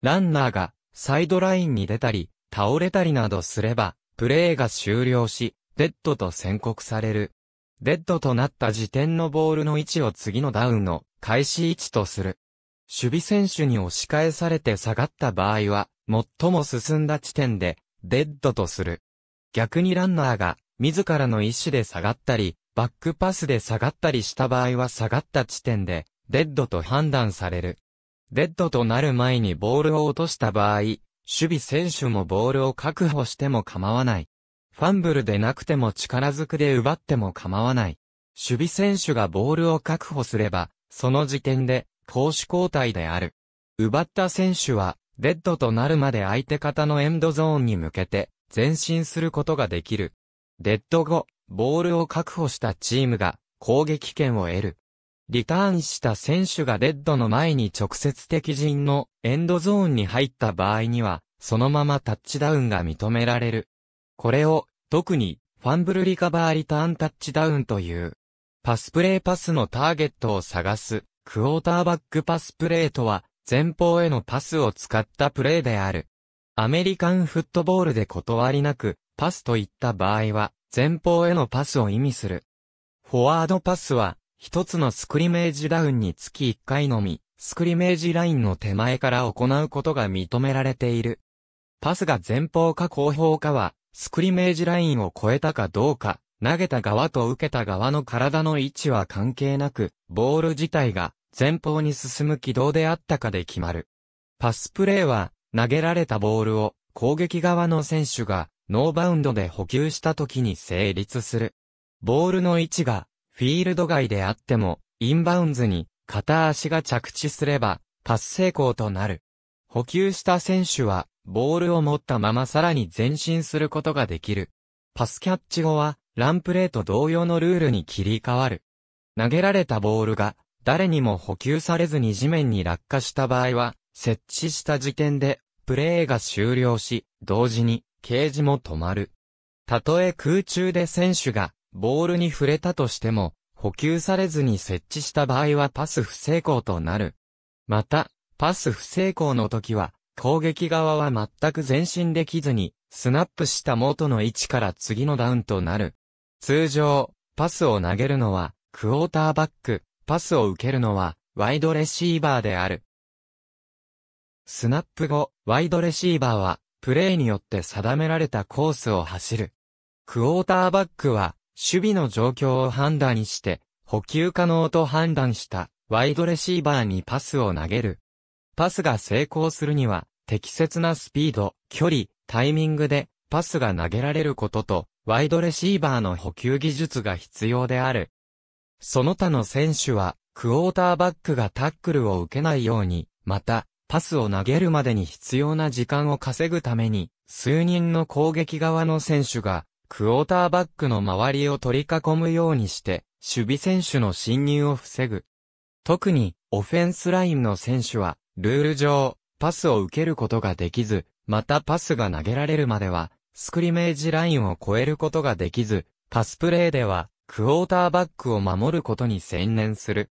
Speaker 1: ランナーがサイドラインに出たり、倒れたりなどすれば、プレーが終了し、デッドと宣告される。デッドとなった時点のボールの位置を次のダウンの開始位置とする。守備選手に押し返されて下がった場合は、最も進んだ地点で、デッドとする。逆にランナーが、自らの意思で下がったり、バックパスで下がったりした場合は下がった地点で、デッドと判断される。デッドとなる前にボールを落とした場合、守備選手もボールを確保しても構わない。ファンブルでなくても力ずくで奪っても構わない。守備選手がボールを確保すれば、その時点で、攻守交代である。奪った選手は、デッドとなるまで相手方のエンドゾーンに向けて、前進することができる。デッド後、ボールを確保したチームが、攻撃権を得る。リターンした選手がレッドの前に直接敵陣のエンドゾーンに入った場合には、そのままタッチダウンが認められる。これを、特に、ファンブルリカバーリターンタッチダウンという、パスプレーパスのターゲットを探す、クォーターバックパスプレーとは、前方へのパスを使ったプレーである。アメリカンフットボールで断りなく、パスといった場合は、前方へのパスを意味する。フォワードパスは、一つのスクリメージダウンにつき一回のみ、スクリメージラインの手前から行うことが認められている。パスが前方か後方かは、スクリメージラインを超えたかどうか、投げた側と受けた側の体の位置は関係なく、ボール自体が前方に進む軌道であったかで決まる。パスプレーは、投げられたボールを攻撃側の選手がノーバウンドで補給した時に成立する。ボールの位置がフィールド外であっても、インバウンズに片足が着地すれば、パス成功となる。補給した選手は、ボールを持ったままさらに前進することができる。パスキャッチ後は、ランプレーと同様のルールに切り替わる。投げられたボールが、誰にも補給されずに地面に落下した場合は、設置した時点で、プレーが終了し、同時に、ケージも止まる。たとえ空中で選手が、ボールに触れたとしても、補給されずに設置した場合はパス不成功となる。また、パス不成功の時は、攻撃側は全く前進できずに、スナップした元の位置から次のダウンとなる。通常、パスを投げるのは、クォーターバック、パスを受けるのは、ワイドレシーバーである。スナップ後、ワイドレシーバーは、プレーによって定められたコースを走る。クォーターバックは、守備の状況を判断して、補給可能と判断したワイドレシーバーにパスを投げる。パスが成功するには、適切なスピード、距離、タイミングでパスが投げられることと、ワイドレシーバーの補給技術が必要である。その他の選手は、クォーターバックがタックルを受けないように、また、パスを投げるまでに必要な時間を稼ぐために、数人の攻撃側の選手がクォーターバックの周りを取り囲むようにして、守備選手の侵入を防ぐ。特に、オフェンスラインの選手は、ルール上、パスを受けることができず、またパスが投げられるまでは、スクリメージラインを超えることができず、パスプレーでは、クォーターバックを守ることに専念する。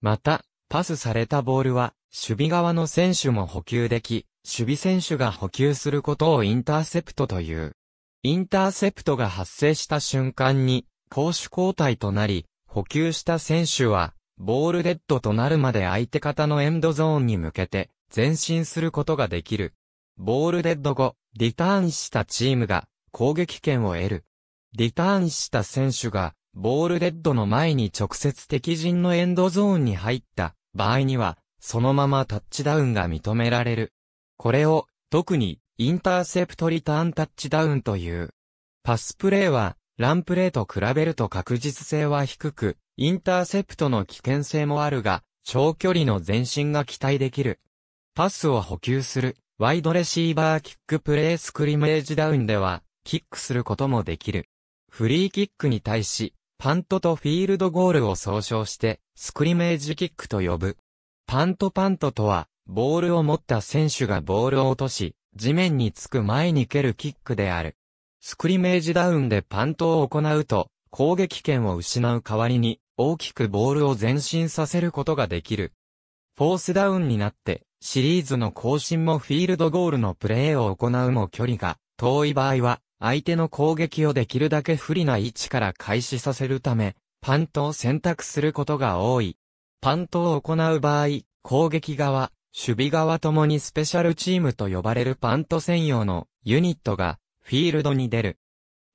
Speaker 1: また、パスされたボールは、守備側の選手も補給でき、守備選手が補給することをインターセプトという。インターセプトが発生した瞬間に、攻守交代となり、補給した選手は、ボールデッドとなるまで相手方のエンドゾーンに向けて、前進することができる。ボールデッド後、リターンしたチームが、攻撃権を得る。リターンした選手が、ボールデッドの前に直接敵陣のエンドゾーンに入った場合には、そのままタッチダウンが認められる。これを、特にインターセプトリターンタッチダウンという。パスプレーは、ランプレーと比べると確実性は低く、インターセプトの危険性もあるが、長距離の前進が期待できる。パスを補給する、ワイドレシーバーキックプレースクリメージダウンでは、キックすることもできる。フリーキックに対し、パントとフィールドゴールを総称して、スクリメージキックと呼ぶ。パントパントとは、ボールを持った選手がボールを落とし、地面につく前に蹴るキックである。スクリメージダウンでパントを行うと、攻撃権を失う代わりに、大きくボールを前進させることができる。フォースダウンになって、シリーズの更新もフィールドゴールのプレーを行うも距離が遠い場合は、相手の攻撃をできるだけ不利な位置から開始させるため、パントを選択することが多い。パントを行う場合、攻撃側、守備側ともにスペシャルチームと呼ばれるパント専用のユニットがフィールドに出る。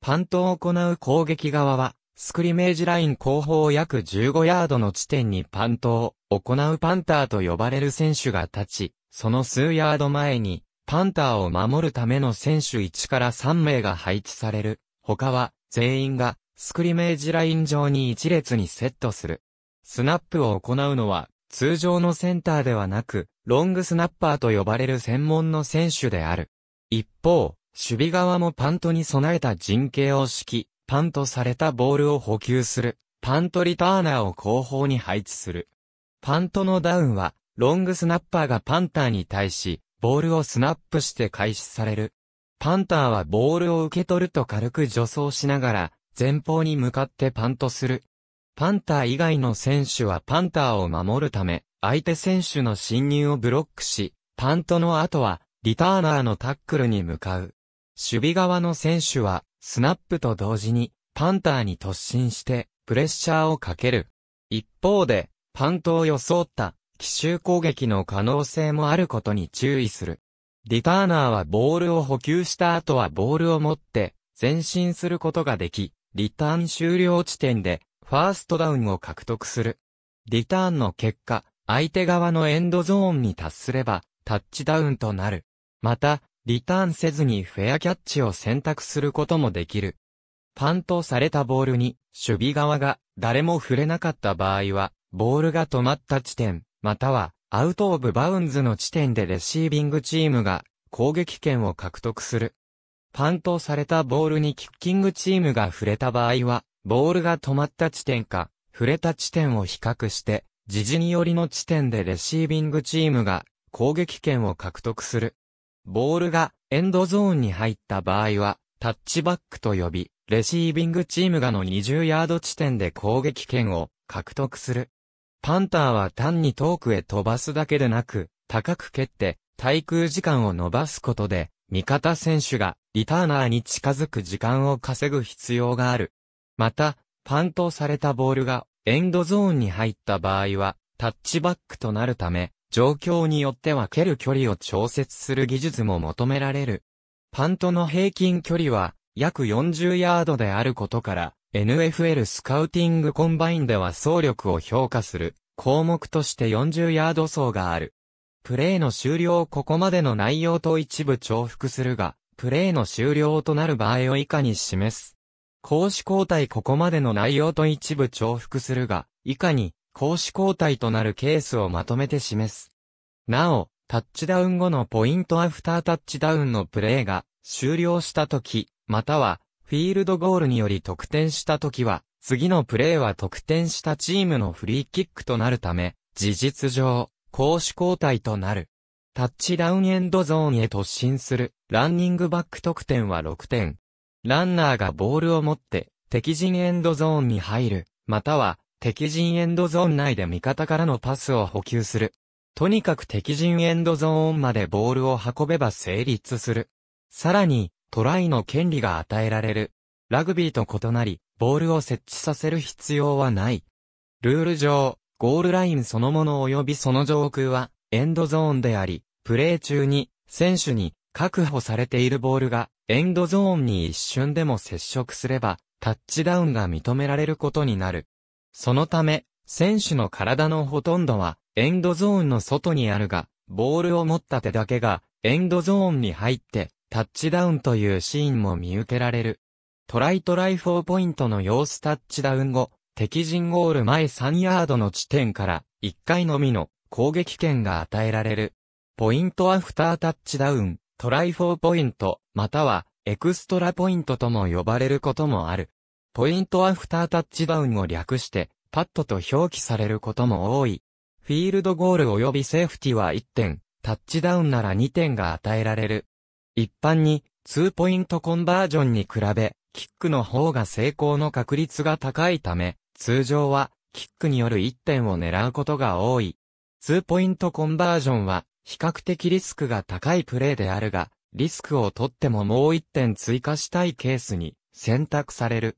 Speaker 1: パントを行う攻撃側は、スクリメージライン後方約15ヤードの地点にパントを行うパンターと呼ばれる選手が立ち、その数ヤード前に、パンターを守るための選手1から3名が配置される。他は、全員が、スクリメージライン上に一列にセットする。スナップを行うのは、通常のセンターではなく、ロングスナッパーと呼ばれる専門の選手である。一方、守備側もパントに備えた陣形を敷き、パントされたボールを補給する、パントリターナーを後方に配置する。パントのダウンは、ロングスナッパーがパンターに対し、ボールをスナップして開始される。パンターはボールを受け取ると軽く助走しながら、前方に向かってパントする。パンター以外の選手はパンターを守るため、相手選手の侵入をブロックし、パントの後は、リターナーのタックルに向かう。守備側の選手は、スナップと同時に、パンターに突進して、プレッシャーをかける。一方で、パントを装った、奇襲攻撃の可能性もあることに注意する。リターナーはボールを補給した後はボールを持って、前進することができ、リターン終了地点で、ファーストダウンを獲得する。リターンの結果、相手側のエンドゾーンに達すれば、タッチダウンとなる。また、リターンせずにフェアキャッチを選択することもできる。パントされたボールに、守備側が誰も触れなかった場合は、ボールが止まった地点、または、アウトオブバウンズの地点でレシービングチームが攻撃権を獲得する。パントされたボールにキッキングチームが触れた場合は、ボールが止まった地点か、触れた地点を比較して、時事によりの地点でレシービングチームが攻撃権を獲得する。ボールがエンドゾーンに入った場合は、タッチバックと呼び、レシービングチームがの20ヤード地点で攻撃権を獲得する。パンターは単に遠くへ飛ばすだけでなく、高く蹴って、対空時間を伸ばすことで、味方選手がリターナーに近づく時間を稼ぐ必要がある。また、パントされたボールがエンドゾーンに入った場合は、タッチバックとなるため、状況によっては蹴る距離を調節する技術も求められる。パントの平均距離は約40ヤードであることから、NFL スカウティングコンバインでは走力を評価する項目として40ヤード走がある。プレーの終了ここまでの内容と一部重複するが、プレーの終了となる場合を以下に示す。攻子交代ここまでの内容と一部重複するが、以下に、攻子交代となるケースをまとめて示す。なお、タッチダウン後のポイントアフタータッチダウンのプレーが終了した時、またはフィールドゴールにより得点した時は、次のプレーは得点したチームのフリーキックとなるため、事実上、攻守交代となる。タッチダウンエンドゾーンへ突進するランニングバック得点は6点、ランナーがボールを持って敵陣エンドゾーンに入る、または敵陣エンドゾーン内で味方からのパスを補給する。とにかく敵陣エンドゾーンまでボールを運べば成立する。さらに、トライの権利が与えられる。ラグビーと異なり、ボールを設置させる必要はない。ルール上、ゴールラインそのもの及びその上空は、エンドゾーンであり、プレー中に、選手に、確保されているボールがエンドゾーンに一瞬でも接触すれば、タッチダウンが認められることになる。そのため、選手の体のほとんどはエンドゾーンの外にあるが、ボールを持った手だけがエンドゾーンに入ってタッチダウンというシーンも見受けられる。トライトライフォーポイントの様子タッチダウン後、敵陣ゴール前3ヤードの地点から1回のみの攻撃権が与えられる。ポイントアフタータッチダウン、トライフォーポイント、または、エクストラポイントとも呼ばれることもある。ポイントアフタータッチダウンを略して、パッドと表記されることも多い。フィールドゴール及びセーフティは1点、タッチダウンなら2点が与えられる。一般に、2ポイントコンバージョンに比べ、キックの方が成功の確率が高いため、通常は、キックによる1点を狙うことが多い。2ポイントコンバージョンは、比較的リスクが高いプレーであるが、リスクを取ってももう一点追加したいケースに選択される。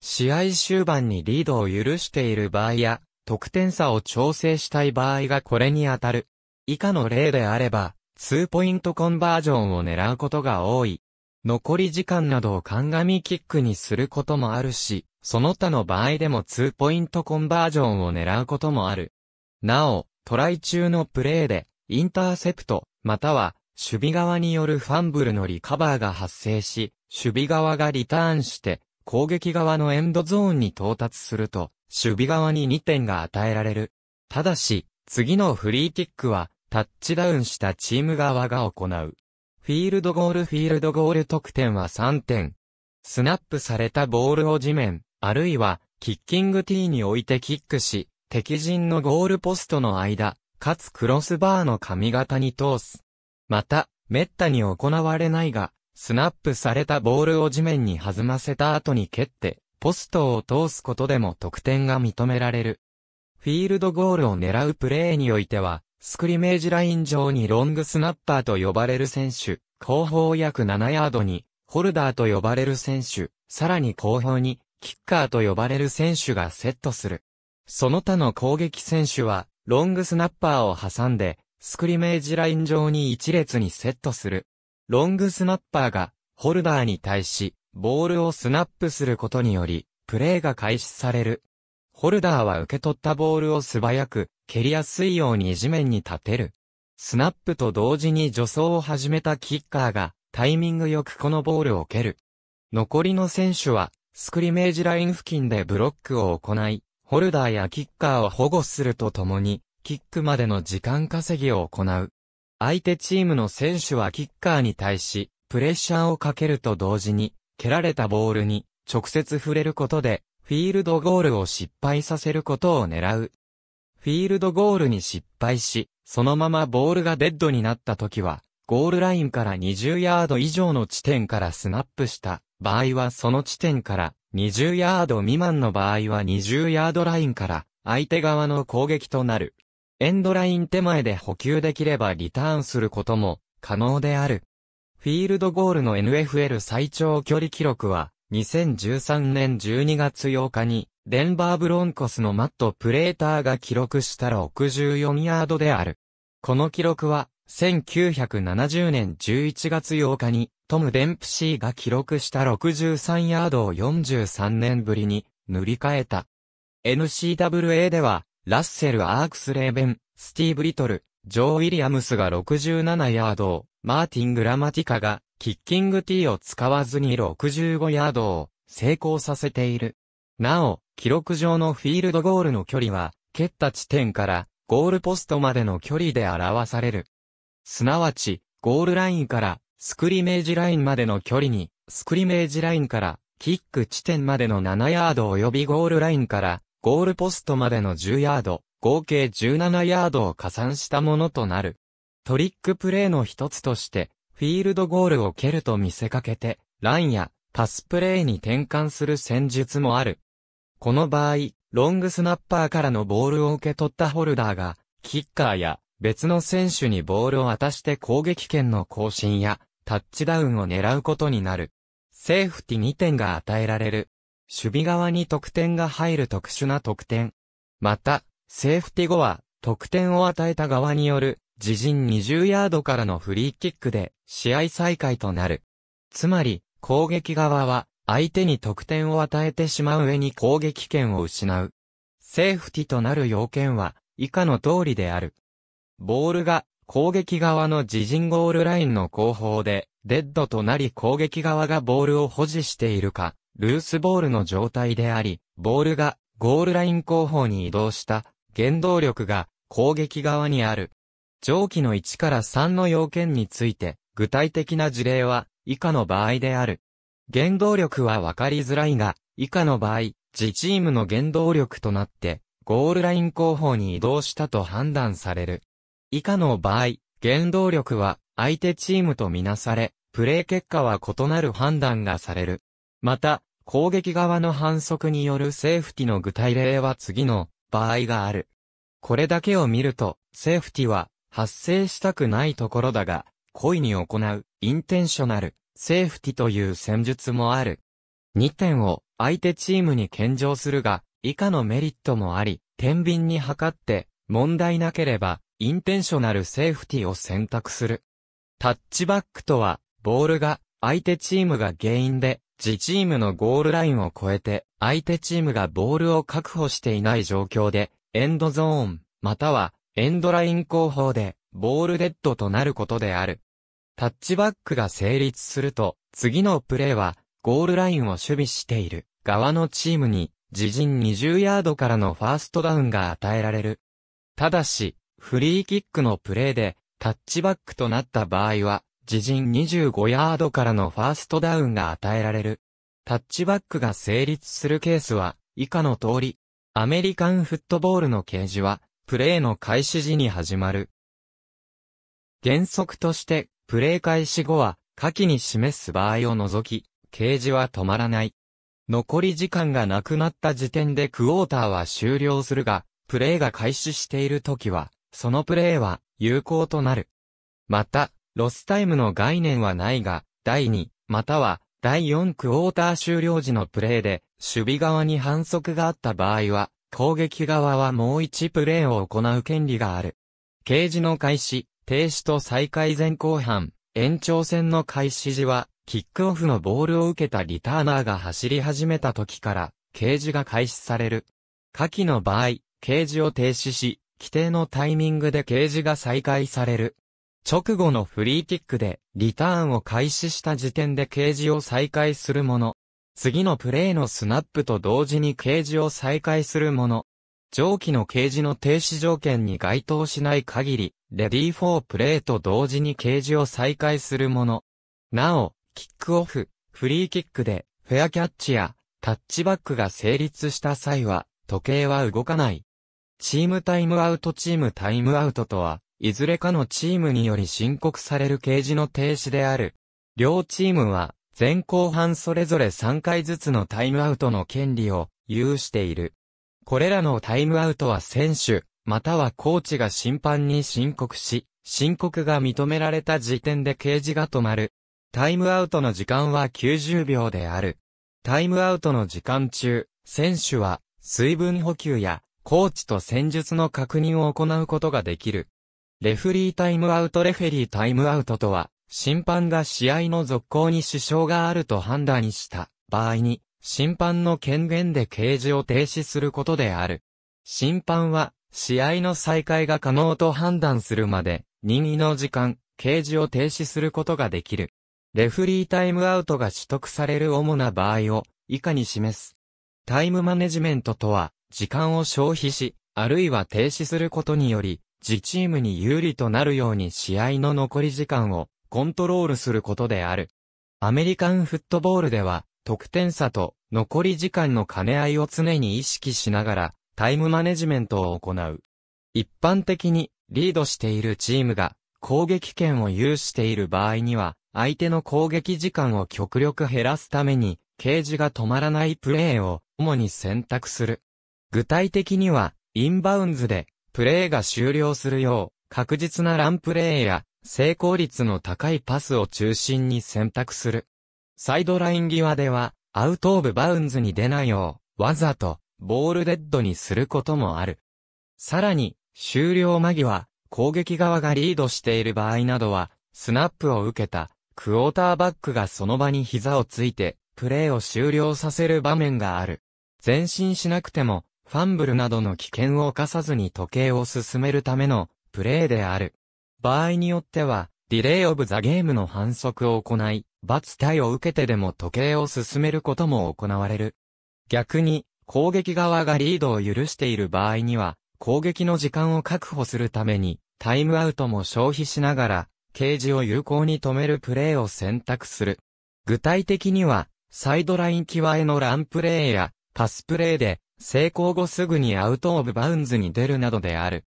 Speaker 1: 試合終盤にリードを許している場合や、得点差を調整したい場合がこれに当たる。以下の例であれば、2ポイントコンバージョンを狙うことが多い。残り時間などを鑑みキックにすることもあるし、その他の場合でも2ポイントコンバージョンを狙うこともある。なお、トライ中のプレーで、インターセプト、または、守備側によるファンブルのリカバーが発生し、守備側がリターンして、攻撃側のエンドゾーンに到達すると、守備側に2点が与えられる。ただし、次のフリーキックは、タッチダウンしたチーム側が行う。フィールドゴールフィールドゴール得点は3点。スナップされたボールを地面、あるいは、キッキングティーに置いてキックし、敵陣のゴールポストの間、かつクロスバーの髪型に通す。また、滅多に行われないが、スナップされたボールを地面に弾ませた後に蹴って、ポストを通すことでも得点が認められる。フィールドゴールを狙うプレーにおいては、スクリメージライン上にロングスナッパーと呼ばれる選手、後方約7ヤードに、ホルダーと呼ばれる選手、さらに後方に、キッカーと呼ばれる選手がセットする。その他の攻撃選手は、ロングスナッパーを挟んで、スクリメージライン上に一列にセットする。ロングスナッパーが、ホルダーに対し、ボールをスナップすることにより、プレーが開始される。ホルダーは受け取ったボールを素早く、蹴りやすいように地面に立てる。スナップと同時に助走を始めたキッカーが、タイミングよくこのボールを蹴る。残りの選手は、スクリメージライン付近でブロックを行い、ホルダーやキッカーを保護するとともに、キックまでの時間稼ぎを行う。相手チームの選手はキッカーに対し、プレッシャーをかけると同時に、蹴られたボールに直接触れることで、フィールドゴールを失敗させることを狙う。フィールドゴールに失敗し、そのままボールがデッドになった時は、ゴールラインから20ヤード以上の地点からスナップした場合はその地点から20ヤード未満の場合は20ヤードラインから相手側の攻撃となる。エンドライン手前で補給できればリターンすることも可能である。フィールドゴールの NFL 最長距離記録は2013年12月8日にデンバーブロンコスのマット・プレーターが記録した64ヤードである。この記録は1970年11月8日に、トム・デンプシーが記録した63ヤードを43年ぶりに塗り替えた。NCWA では、ラッセル・アークス・レーベン、スティーブ・リトル、ジョー・ウィリアムスが67ヤードを、マーティン・グラマティカが、キッキング・ティーを使わずに65ヤードを成功させている。なお、記録上のフィールドゴールの距離は、蹴った地点からゴールポストまでの距離で表される。すなわち、ゴールラインからスクリメージラインまでの距離に、スクリメージラインからキック地点までの7ヤード及びゴールラインからゴールポストまでの10ヤード、合計17ヤードを加算したものとなる。トリックプレーの一つとして、フィールドゴールを蹴ると見せかけて、ランやパスプレーに転換する戦術もある。この場合、ロングスナッパーからのボールを受け取ったホルダーが、キッカーや別の選手にボールを渡して攻撃権の更新やタッチダウンを狙うことになる。セーフティ2点が与えられる。守備側に得点が入る特殊な得点。また、セーフティ後は得点を与えた側による自陣20ヤードからのフリーキックで試合再開となる。つまり、攻撃側は相手に得点を与えてしまう上に攻撃権を失う。セーフティとなる要件は以下の通りである。ボールが攻撃側の自陣ゴールラインの後方で、デッドとなり攻撃側がボールを保持しているか、ルースボールの状態であり、ボールがゴールライン後方に移動した原動力が攻撃側にある。上記の1から3の要件について、具体的な事例は以下の場合である。原動力は分かりづらいが、以下の場合、自チームの原動力となって、ゴールライン後方に移動したと判断される。以下の場合、原動力は相手チームとみなされ、プレー結果は異なる判断がされる。また、攻撃側の反則によるセーフティの具体例は次の場合がある。これだけを見ると、セーフティは発生したくないところだが、故意に行う、インテンショナル、セーフティという戦術もある。2点を相手チームに献上するが、以下のメリットもあり、天秤に測って、問題なければ、インテンショナルセーフティを選択する。タッチバックとは、ボールが相手チームが原因で、自チームのゴールラインを越えて、相手チームがボールを確保していない状況で、エンドゾーン、または、エンドライン後方で、ボールデッドとなることである。タッチバックが成立すると、次のプレーは、ゴールラインを守備している側のチームに、自陣20ヤードからのファーストダウンが与えられる。ただし、フリーキックのプレーで、タッチバックとなった場合は、自陣25ヤードからのファーストダウンが与えられる。タッチバックが成立するケースは、以下の通り、アメリカンフットボールの掲示は、プレーの開始時に始まる。原則として、プレー開始後は、下記に示す場合を除き、掲示は止まらない。残り時間がなくなった時点でクォーターは終了するが、プレーが開始している時は、そのプレーは有効となる。また、ロスタイムの概念はないが、第2、または第4クォーター終了時のプレーで、守備側に反則があった場合は、攻撃側はもう1プレーを行う権利がある。掲示の開始、停止と再開前後半、延長戦の開始時は、キックオフのボールを受けたリターナーが走り始めた時から、掲示が開始される。下記の場合、掲示を停止し、規定のタイミングで掲示が再開される。直後のフリーキックでリターンを開始した時点で掲示を再開するもの。次のプレイのスナップと同時に掲示を再開するもの。上記の掲示の停止条件に該当しない限り、レディーフォープレイと同時に掲示を再開するもの。なお、キックオフ、フリーキックで、フェアキャッチや、タッチバックが成立した際は、時計は動かない。チームタイムアウトチームタイムアウトとは、いずれかのチームにより申告される掲示の停止である。両チームは、前後半それぞれ3回ずつのタイムアウトの権利を有している。これらのタイムアウトは選手、またはコーチが審判に申告し、申告が認められた時点で掲示が止まる。タイムアウトの時間は90秒である。タイムアウトの時間中、選手は水分補給やコーチと戦術の確認を行うことができる。レフリータイムアウトレフェリータイムアウトとは、審判が試合の続行に支障があると判断した場合に、審判の権限で掲示を停止することである。審判は、試合の再開が可能と判断するまで、任意の時間、掲示を停止することができる。レフリータイムアウトが取得される主な場合を、以下に示す。タイムマネジメントとは、時間を消費し、あるいは停止することにより、自チームに有利となるように試合の残り時間をコントロールすることである。アメリカンフットボールでは、得点差と残り時間の兼ね合いを常に意識しながら、タイムマネジメントを行う。一般的に、リードしているチームが、攻撃権を有している場合には、相手の攻撃時間を極力減らすために、ケージが止まらないプレーを主に選択する。具体的には、インバウンズで、プレーが終了するよう、確実なランプレーや、成功率の高いパスを中心に選択する。サイドライン際では、アウトオブバウンズに出ないよう、わざと、ボールデッドにすることもある。さらに、終了間際、攻撃側がリードしている場合などは、スナップを受けた、クォーターバックがその場に膝をついて、プレーを終了させる場面がある。前進しなくても、ファンブルなどの危険を犯さずに時計を進めるためのプレーである。場合によっては、ディレイオブザゲームの反則を行い、罰対を受けてでも時計を進めることも行われる。逆に、攻撃側がリードを許している場合には、攻撃の時間を確保するために、タイムアウトも消費しながら、掲示を有効に止めるプレーを選択する。具体的には、サイドライン際へのランプレーや、パスプレーで、成功後すぐにアウトオブバウンズに出るなどである。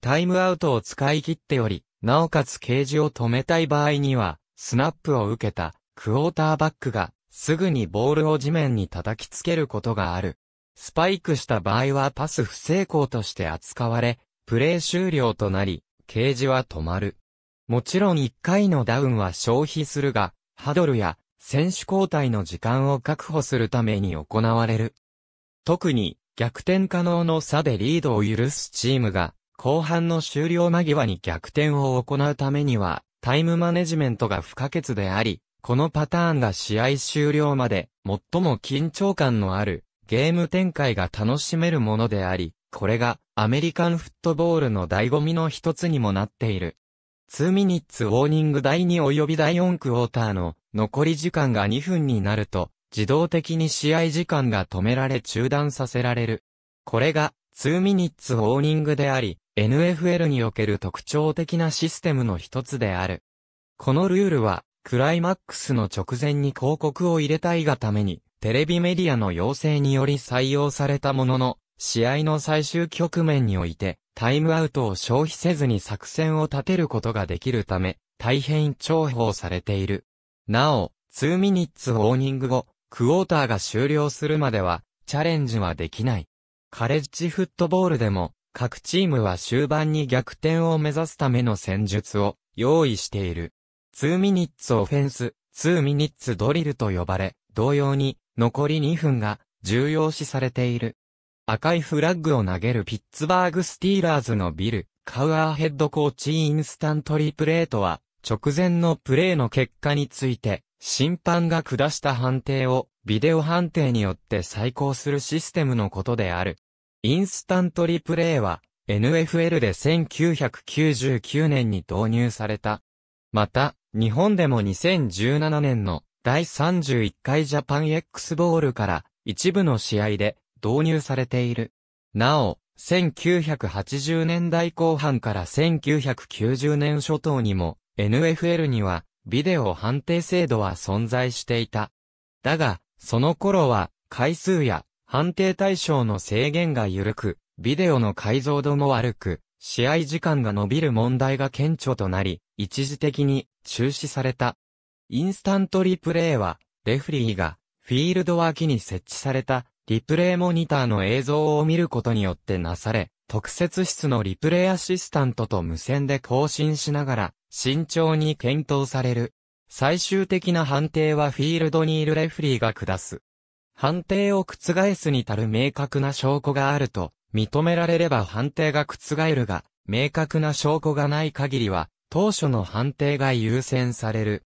Speaker 1: タイムアウトを使い切っており、なおかつケージを止めたい場合には、スナップを受けたクォーターバックがすぐにボールを地面に叩きつけることがある。スパイクした場合はパス不成功として扱われ、プレー終了となり、ケージは止まる。もちろん1回のダウンは消費するが、ハドルや選手交代の時間を確保するために行われる。特に逆転可能の差でリードを許すチームが、後半の終了間際に逆転を行うためには、タイムマネジメントが不可欠であり、このパターンが試合終了まで最も緊張感のあるゲーム展開が楽しめるものであり、これがアメリカンフットボールの醍醐味の一つにもなっている。2ミニッツウォーニング第2及び第4クォーターの残り時間が2分になると、自動的に試合時間が止められ中断させられる。これが、2ミニッツウォーニングであり、NFL における特徴的なシステムの一つである。このルールは、クライマックスの直前に広告を入れたいがために、テレビメディアの要請により採用されたものの、試合の最終局面において、タイムアウトを消費せずに作戦を立てることができるため、大変重宝されている。なお、2ミニッツウォーニング後、クォーターが終了するまでは、チャレンジはできない。カレッジフットボールでも、各チームは終盤に逆転を目指すための戦術を用意している。2ミニッツオフェンス、2ミニッツドリルと呼ばれ、同様に残り2分が重要視されている。赤いフラッグを投げるピッツバーグスティーラーズのビル、カウアーヘッドコーチインスタントリプレートは、直前のプレーの結果について、審判が下した判定をビデオ判定によって再考するシステムのことである。インスタントリプレイは NFL で1999年に導入された。また、日本でも2017年の第31回ジャパン X ボールから一部の試合で導入されている。なお、1980年代後半から1990年初頭にも NFL にはビデオ判定制度は存在していた。だが、その頃は、回数や判定対象の制限が緩く、ビデオの解像度も悪く、試合時間が伸びる問題が顕著となり、一時的に中止された。インスタントリプレイは、レフリーがフィールド脇に設置されたリプレイモニターの映像を見ることによってなされ、特設室のリプレイアシスタントと無線で更新しながら、慎重に検討される。最終的な判定はフィールドにいるレフリーが下す。判定を覆すに足る明確な証拠があると、認められれば判定が覆るが、明確な証拠がない限りは、当初の判定が優先される。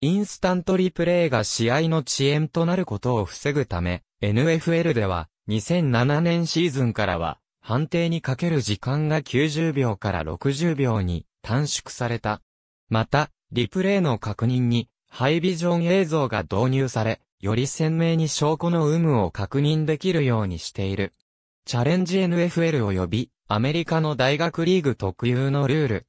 Speaker 1: インスタントリプレイが試合の遅延となることを防ぐため、NFL では、2007年シーズンからは、判定にかける時間が90秒から60秒に短縮された。また、リプレイの確認にハイビジョン映像が導入され、より鮮明に証拠の有無を確認できるようにしている。チャレンジ NFL 及びアメリカの大学リーグ特有のルール。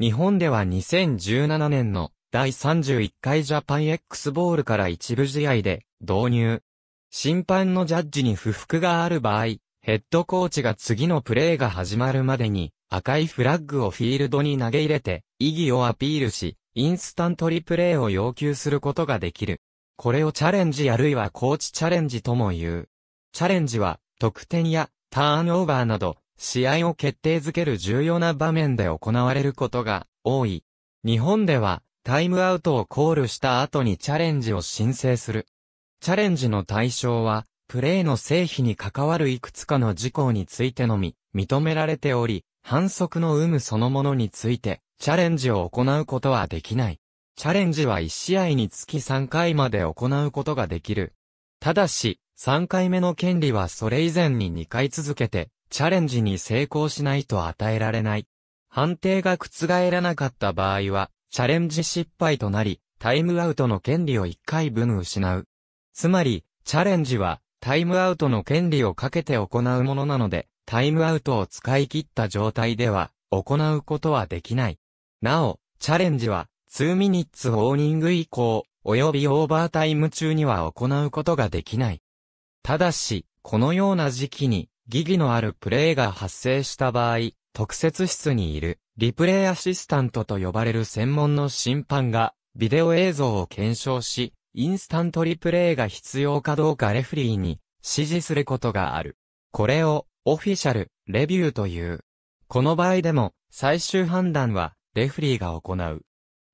Speaker 1: 日本では2017年の第31回ジャパン X ボールから一部試合で導入。審判のジャッジに不服がある場合、ヘッドコーチが次のプレーが始まるまでに赤いフラッグをフィールドに投げ入れて意義をアピールし、インスタントリプレイを要求することができる。これをチャレンジあるいはコーチチャレンジとも言う。チャレンジは得点やターンオーバーなど試合を決定づける重要な場面で行われることが多い。日本ではタイムアウトをコールした後にチャレンジを申請する。チャレンジの対象はプレーの成否に関わるいくつかの事項についてのみ、認められており、反則の有無そのものについて、チャレンジを行うことはできない。チャレンジは1試合につき3回まで行うことができる。ただし、3回目の権利はそれ以前に2回続けて、チャレンジに成功しないと与えられない。判定が覆らなかった場合は、チャレンジ失敗となり、タイムアウトの権利を1回分失う。つまり、チャレンジは、タイムアウトの権利をかけて行うものなので、タイムアウトを使い切った状態では、行うことはできない。なお、チャレンジは、2ミニッツウォーニング以降、及びオーバータイム中には行うことができない。ただし、このような時期に、疑義のあるプレイが発生した場合、特設室にいる、リプレイアシスタントと呼ばれる専門の審判が、ビデオ映像を検証し、インスタントリプレイが必要かどうかレフリーに指示することがある。これをオフィシャル、レビューという。この場合でも最終判断はレフリーが行う。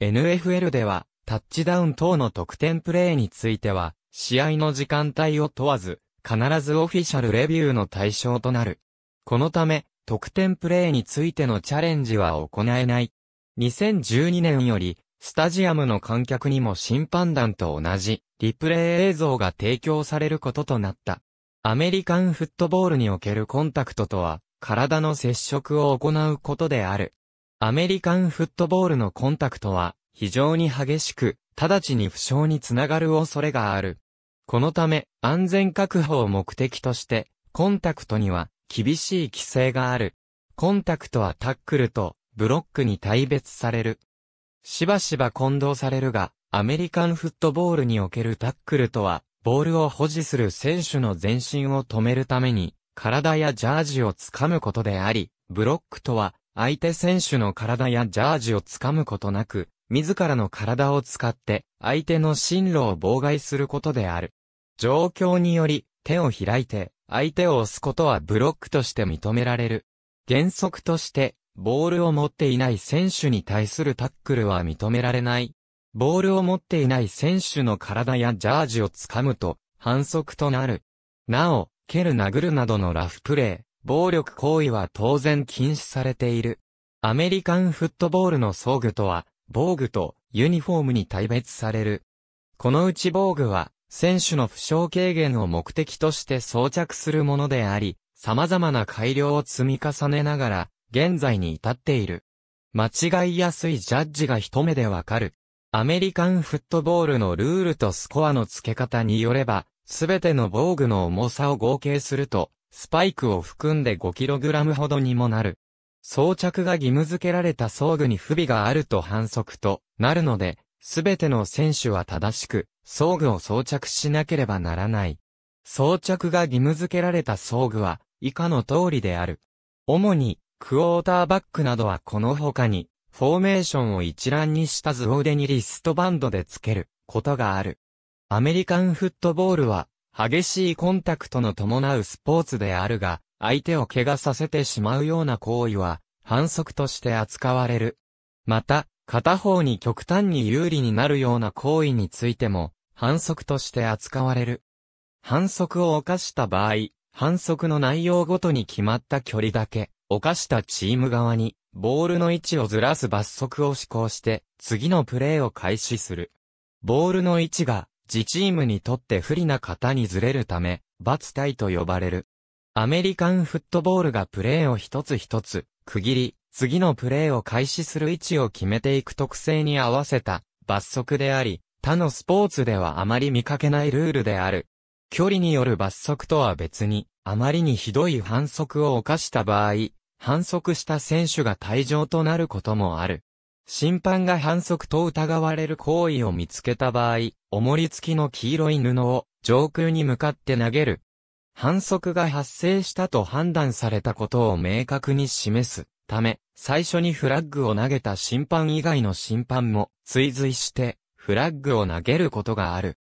Speaker 1: NFL ではタッチダウン等の得点プレイについては試合の時間帯を問わず必ずオフィシャルレビューの対象となる。このため得点プレイについてのチャレンジは行えない。2012年よりスタジアムの観客にも審判団と同じ、リプレイ映像が提供されることとなった。アメリカンフットボールにおけるコンタクトとは、体の接触を行うことである。アメリカンフットボールのコンタクトは、非常に激しく、直ちに負傷につながる恐れがある。このため、安全確保を目的として、コンタクトには、厳しい規制がある。コンタクトはタックルと、ブロックに大別される。しばしば混同されるが、アメリカンフットボールにおけるタックルとは、ボールを保持する選手の前進を止めるために、体やジャージを掴むことであり、ブロックとは、相手選手の体やジャージを掴むことなく、自らの体を使って、相手の進路を妨害することである。状況により、手を開いて、相手を押すことはブロックとして認められる。原則として、ボールを持っていない選手に対するタックルは認められない。ボールを持っていない選手の体やジャージを掴むと、反則となる。なお、蹴る殴るなどのラフプレー、暴力行為は当然禁止されている。アメリカンフットボールの装具とは、防具とユニフォームに大別される。このうち防具は、選手の負傷軽減を目的として装着するものであり、様々な改良を積み重ねながら、現在に至っている。間違いやすいジャッジが一目でわかる。アメリカンフットボールのルールとスコアの付け方によれば、すべての防具の重さを合計すると、スパイクを含んで 5kg ほどにもなる。装着が義務付けられた装具に不備があると反則となるので、すべての選手は正しく、装具を装着しなければならない。装着が義務付けられた装具は、以下の通りである。主に、クォーターバックなどはこの他に、フォーメーションを一覧にした図を腕にリストバンドでつけることがある。アメリカンフットボールは、激しいコンタクトの伴うスポーツであるが、相手を怪我させてしまうような行為は、反則として扱われる。また、片方に極端に有利になるような行為についても、反則として扱われる。反則を犯した場合、反則の内容ごとに決まった距離だけ、犯したチーム側に、ボールの位置をずらす罰則を施行して、次のプレーを開始する。ボールの位置が、自チームにとって不利な方にずれるため、罰体と呼ばれる。アメリカンフットボールがプレーを一つ一つ、区切り、次のプレーを開始する位置を決めていく特性に合わせた、罰則であり、他のスポーツではあまり見かけないルールである。距離による罰則とは別に、あまりにひどい反則を犯した場合、反則した選手が退場となることもある。審判が反則と疑われる行為を見つけた場合、重り付きの黄色い布を上空に向かって投げる。反則が発生したと判断されたことを明確に示すため、最初にフラッグを投げた審判以外の審判も追随してフラッグを投げることがある。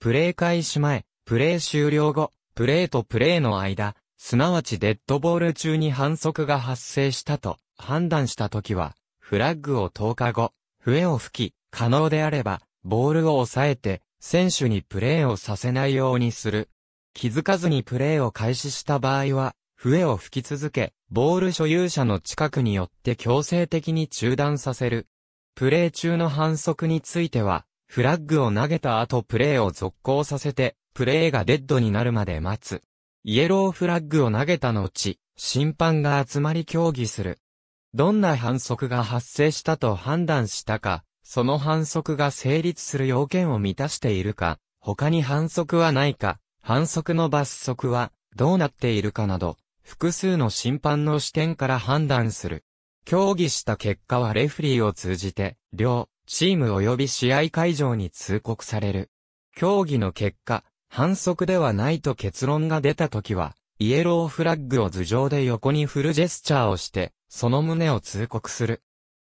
Speaker 1: プレー開始前、プレー終了後、プレーとプレーの間、すなわちデッドボール中に反則が発生したと判断した時は、フラッグを10日後、笛を吹き、可能であれば、ボールを抑えて、選手にプレーをさせないようにする。気づかずにプレーを開始した場合は、笛を吹き続け、ボール所有者の近くによって強制的に中断させる。プレー中の反則については、フラッグを投げた後プレーを続行させて、プレーがデッドになるまで待つ。イエローフラッグを投げた後、審判が集まり協議する。どんな反則が発生したと判断したか、その反則が成立する要件を満たしているか、他に反則はないか、反則の罰則はどうなっているかなど、複数の審判の視点から判断する。協議した結果はレフリーを通じて、両、チーム及び試合会場に通告される。協議の結果、反則ではないと結論が出た時は、イエローフラッグを頭上で横に振るジェスチャーをして、その旨を通告する。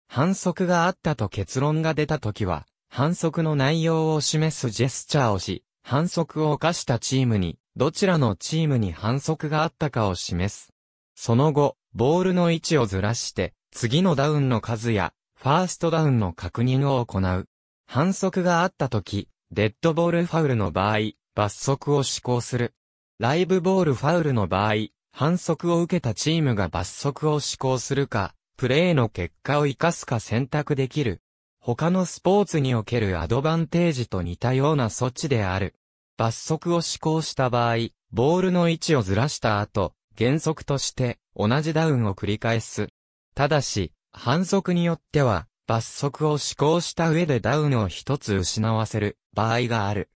Speaker 1: 反則があったと結論が出た時は、反則の内容を示すジェスチャーをし、反則を犯したチームに、どちらのチームに反則があったかを示す。その後、ボールの位置をずらして、次のダウンの数や、ファーストダウンの確認を行う。反則があった時、デッドボールファウルの場合、罰則を施行する。ライブボールファウルの場合、反則を受けたチームが罰則を施行するか、プレーの結果を活かすか選択できる。他のスポーツにおけるアドバンテージと似たような措置である。罰則を施行した場合、ボールの位置をずらした後、原則として同じダウンを繰り返す。ただし、反則によっては、罰則を施行した上でダウンを一つ失わせる場合がある。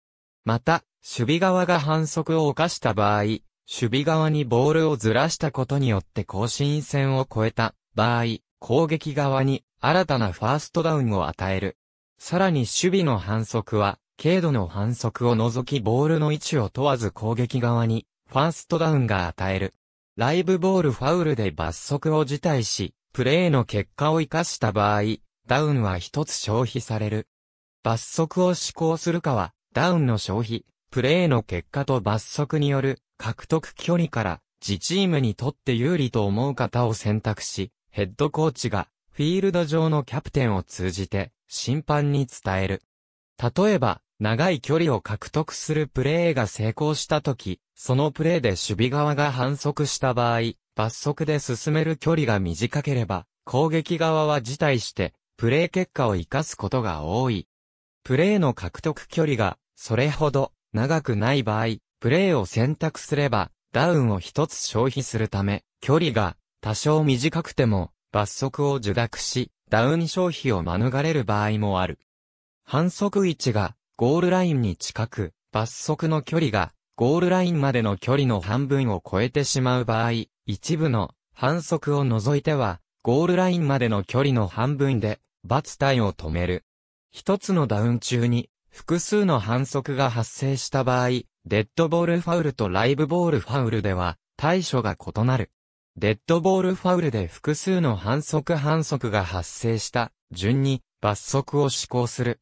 Speaker 1: また、守備側が反則を犯した場合、守備側にボールをずらしたことによって更新線を越えた場合、攻撃側に新たなファーストダウンを与える。さらに守備の反則は、軽度の反則を除きボールの位置を問わず攻撃側にファーストダウンが与える。ライブボールファウルで罰則を辞退し、プレーの結果を活かした場合、ダウンは一つ消費される。罰則を施行するかは、ダウンの消費、プレーの結果と罰則による獲得距離から自チームにとって有利と思う方を選択し、ヘッドコーチがフィールド上のキャプテンを通じて審判に伝える。例えば、長い距離を獲得するプレーが成功した時、そのプレーで守備側が反則した場合、罰則で進める距離が短ければ、攻撃側は辞退して、プレー結果を活かすことが多い。プレーの獲得距離が、それほど長くない場合、プレーを選択すれば、ダウンを一つ消費するため、距離が多少短くても罰則を受諾し、ダウン消費を免れる場合もある。反則位置がゴールラインに近く、罰則の距離がゴールラインまでの距離の半分を超えてしまう場合、一部の反則を除いては、ゴールラインまでの距離の半分で罰体を止める。一つのダウン中に複数の反則が発生した場合、デッドボールファウルとライブボールファウルでは対処が異なる。デッドボールファウルで複数の反則反則が発生した順に罰則を施行する。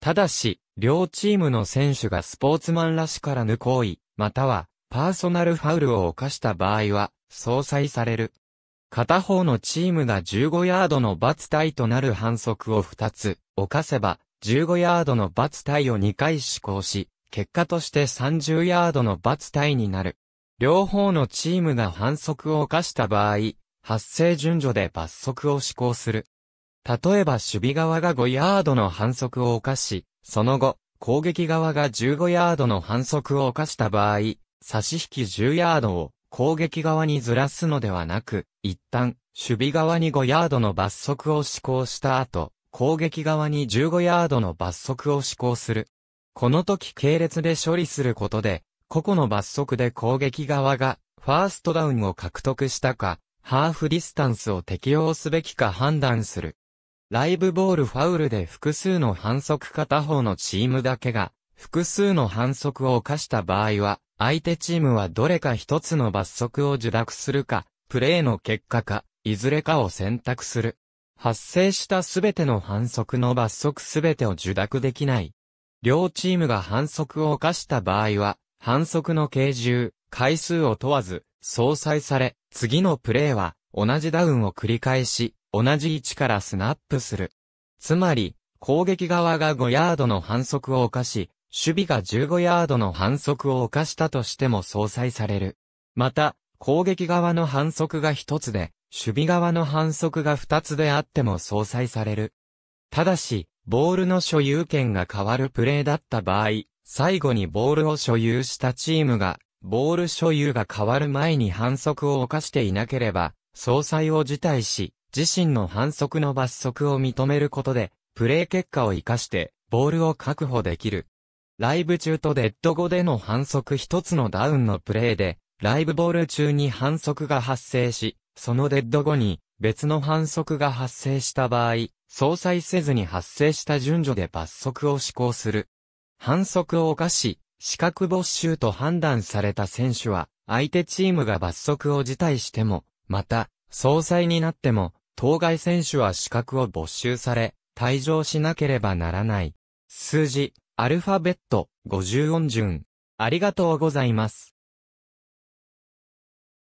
Speaker 1: ただし、両チームの選手がスポーツマンらしからぬ行為、またはパーソナルファウルを犯した場合は、相殺される。片方のチームが15ヤードの罰体となる反則を2つ、犯せば、15ヤードの罰体を2回施行し、結果として30ヤードの罰体になる。両方のチームが反則を犯した場合、発生順序で罰則を施行する。例えば守備側が5ヤードの反則を犯し、その後、攻撃側が15ヤードの反則を犯した場合、差し引き10ヤードを攻撃側にずらすのではなく、一旦、守備側に5ヤードの罰則を施行した後、攻撃側に15ヤードの罰則を施行する。この時系列で処理することで、個々の罰則で攻撃側が、ファーストダウンを獲得したか、ハーフディスタンスを適用すべきか判断する。ライブボールファウルで複数の反則片方のチームだけが、複数の反則を犯した場合は、相手チームはどれか一つの罰則を受諾するか、プレーの結果か、いずれかを選択する。発生したすべての反則の罰則すべてを受諾できない。両チームが反則を犯した場合は、反則の形重、回数を問わず、相殺され、次のプレーは、同じダウンを繰り返し、同じ位置からスナップする。つまり、攻撃側が5ヤードの反則を犯し、守備が15ヤードの反則を犯したとしても相殺される。また、攻撃側の反則が1つで、守備側の反則が2つであっても相殺される。ただし、ボールの所有権が変わるプレーだった場合、最後にボールを所有したチームが、ボール所有が変わる前に反則を犯していなければ、総裁を辞退し、自身の反則の罰則を認めることで、プレー結果を活かして、ボールを確保できる。ライブ中とデッド後での反則一つのダウンのプレーで、ライブボール中に反則が発生し、そのデッド後に別の反則が発生した場合、相殺せずに発生した順序で罰則を施行する。反則を犯し、資格没収と判断された選手は、相手チームが罰則を辞退しても、また、総裁になっても、当該選手は資格を没収され、退場しなければならない。数字、アルファベット、50音順。ありがとうございます。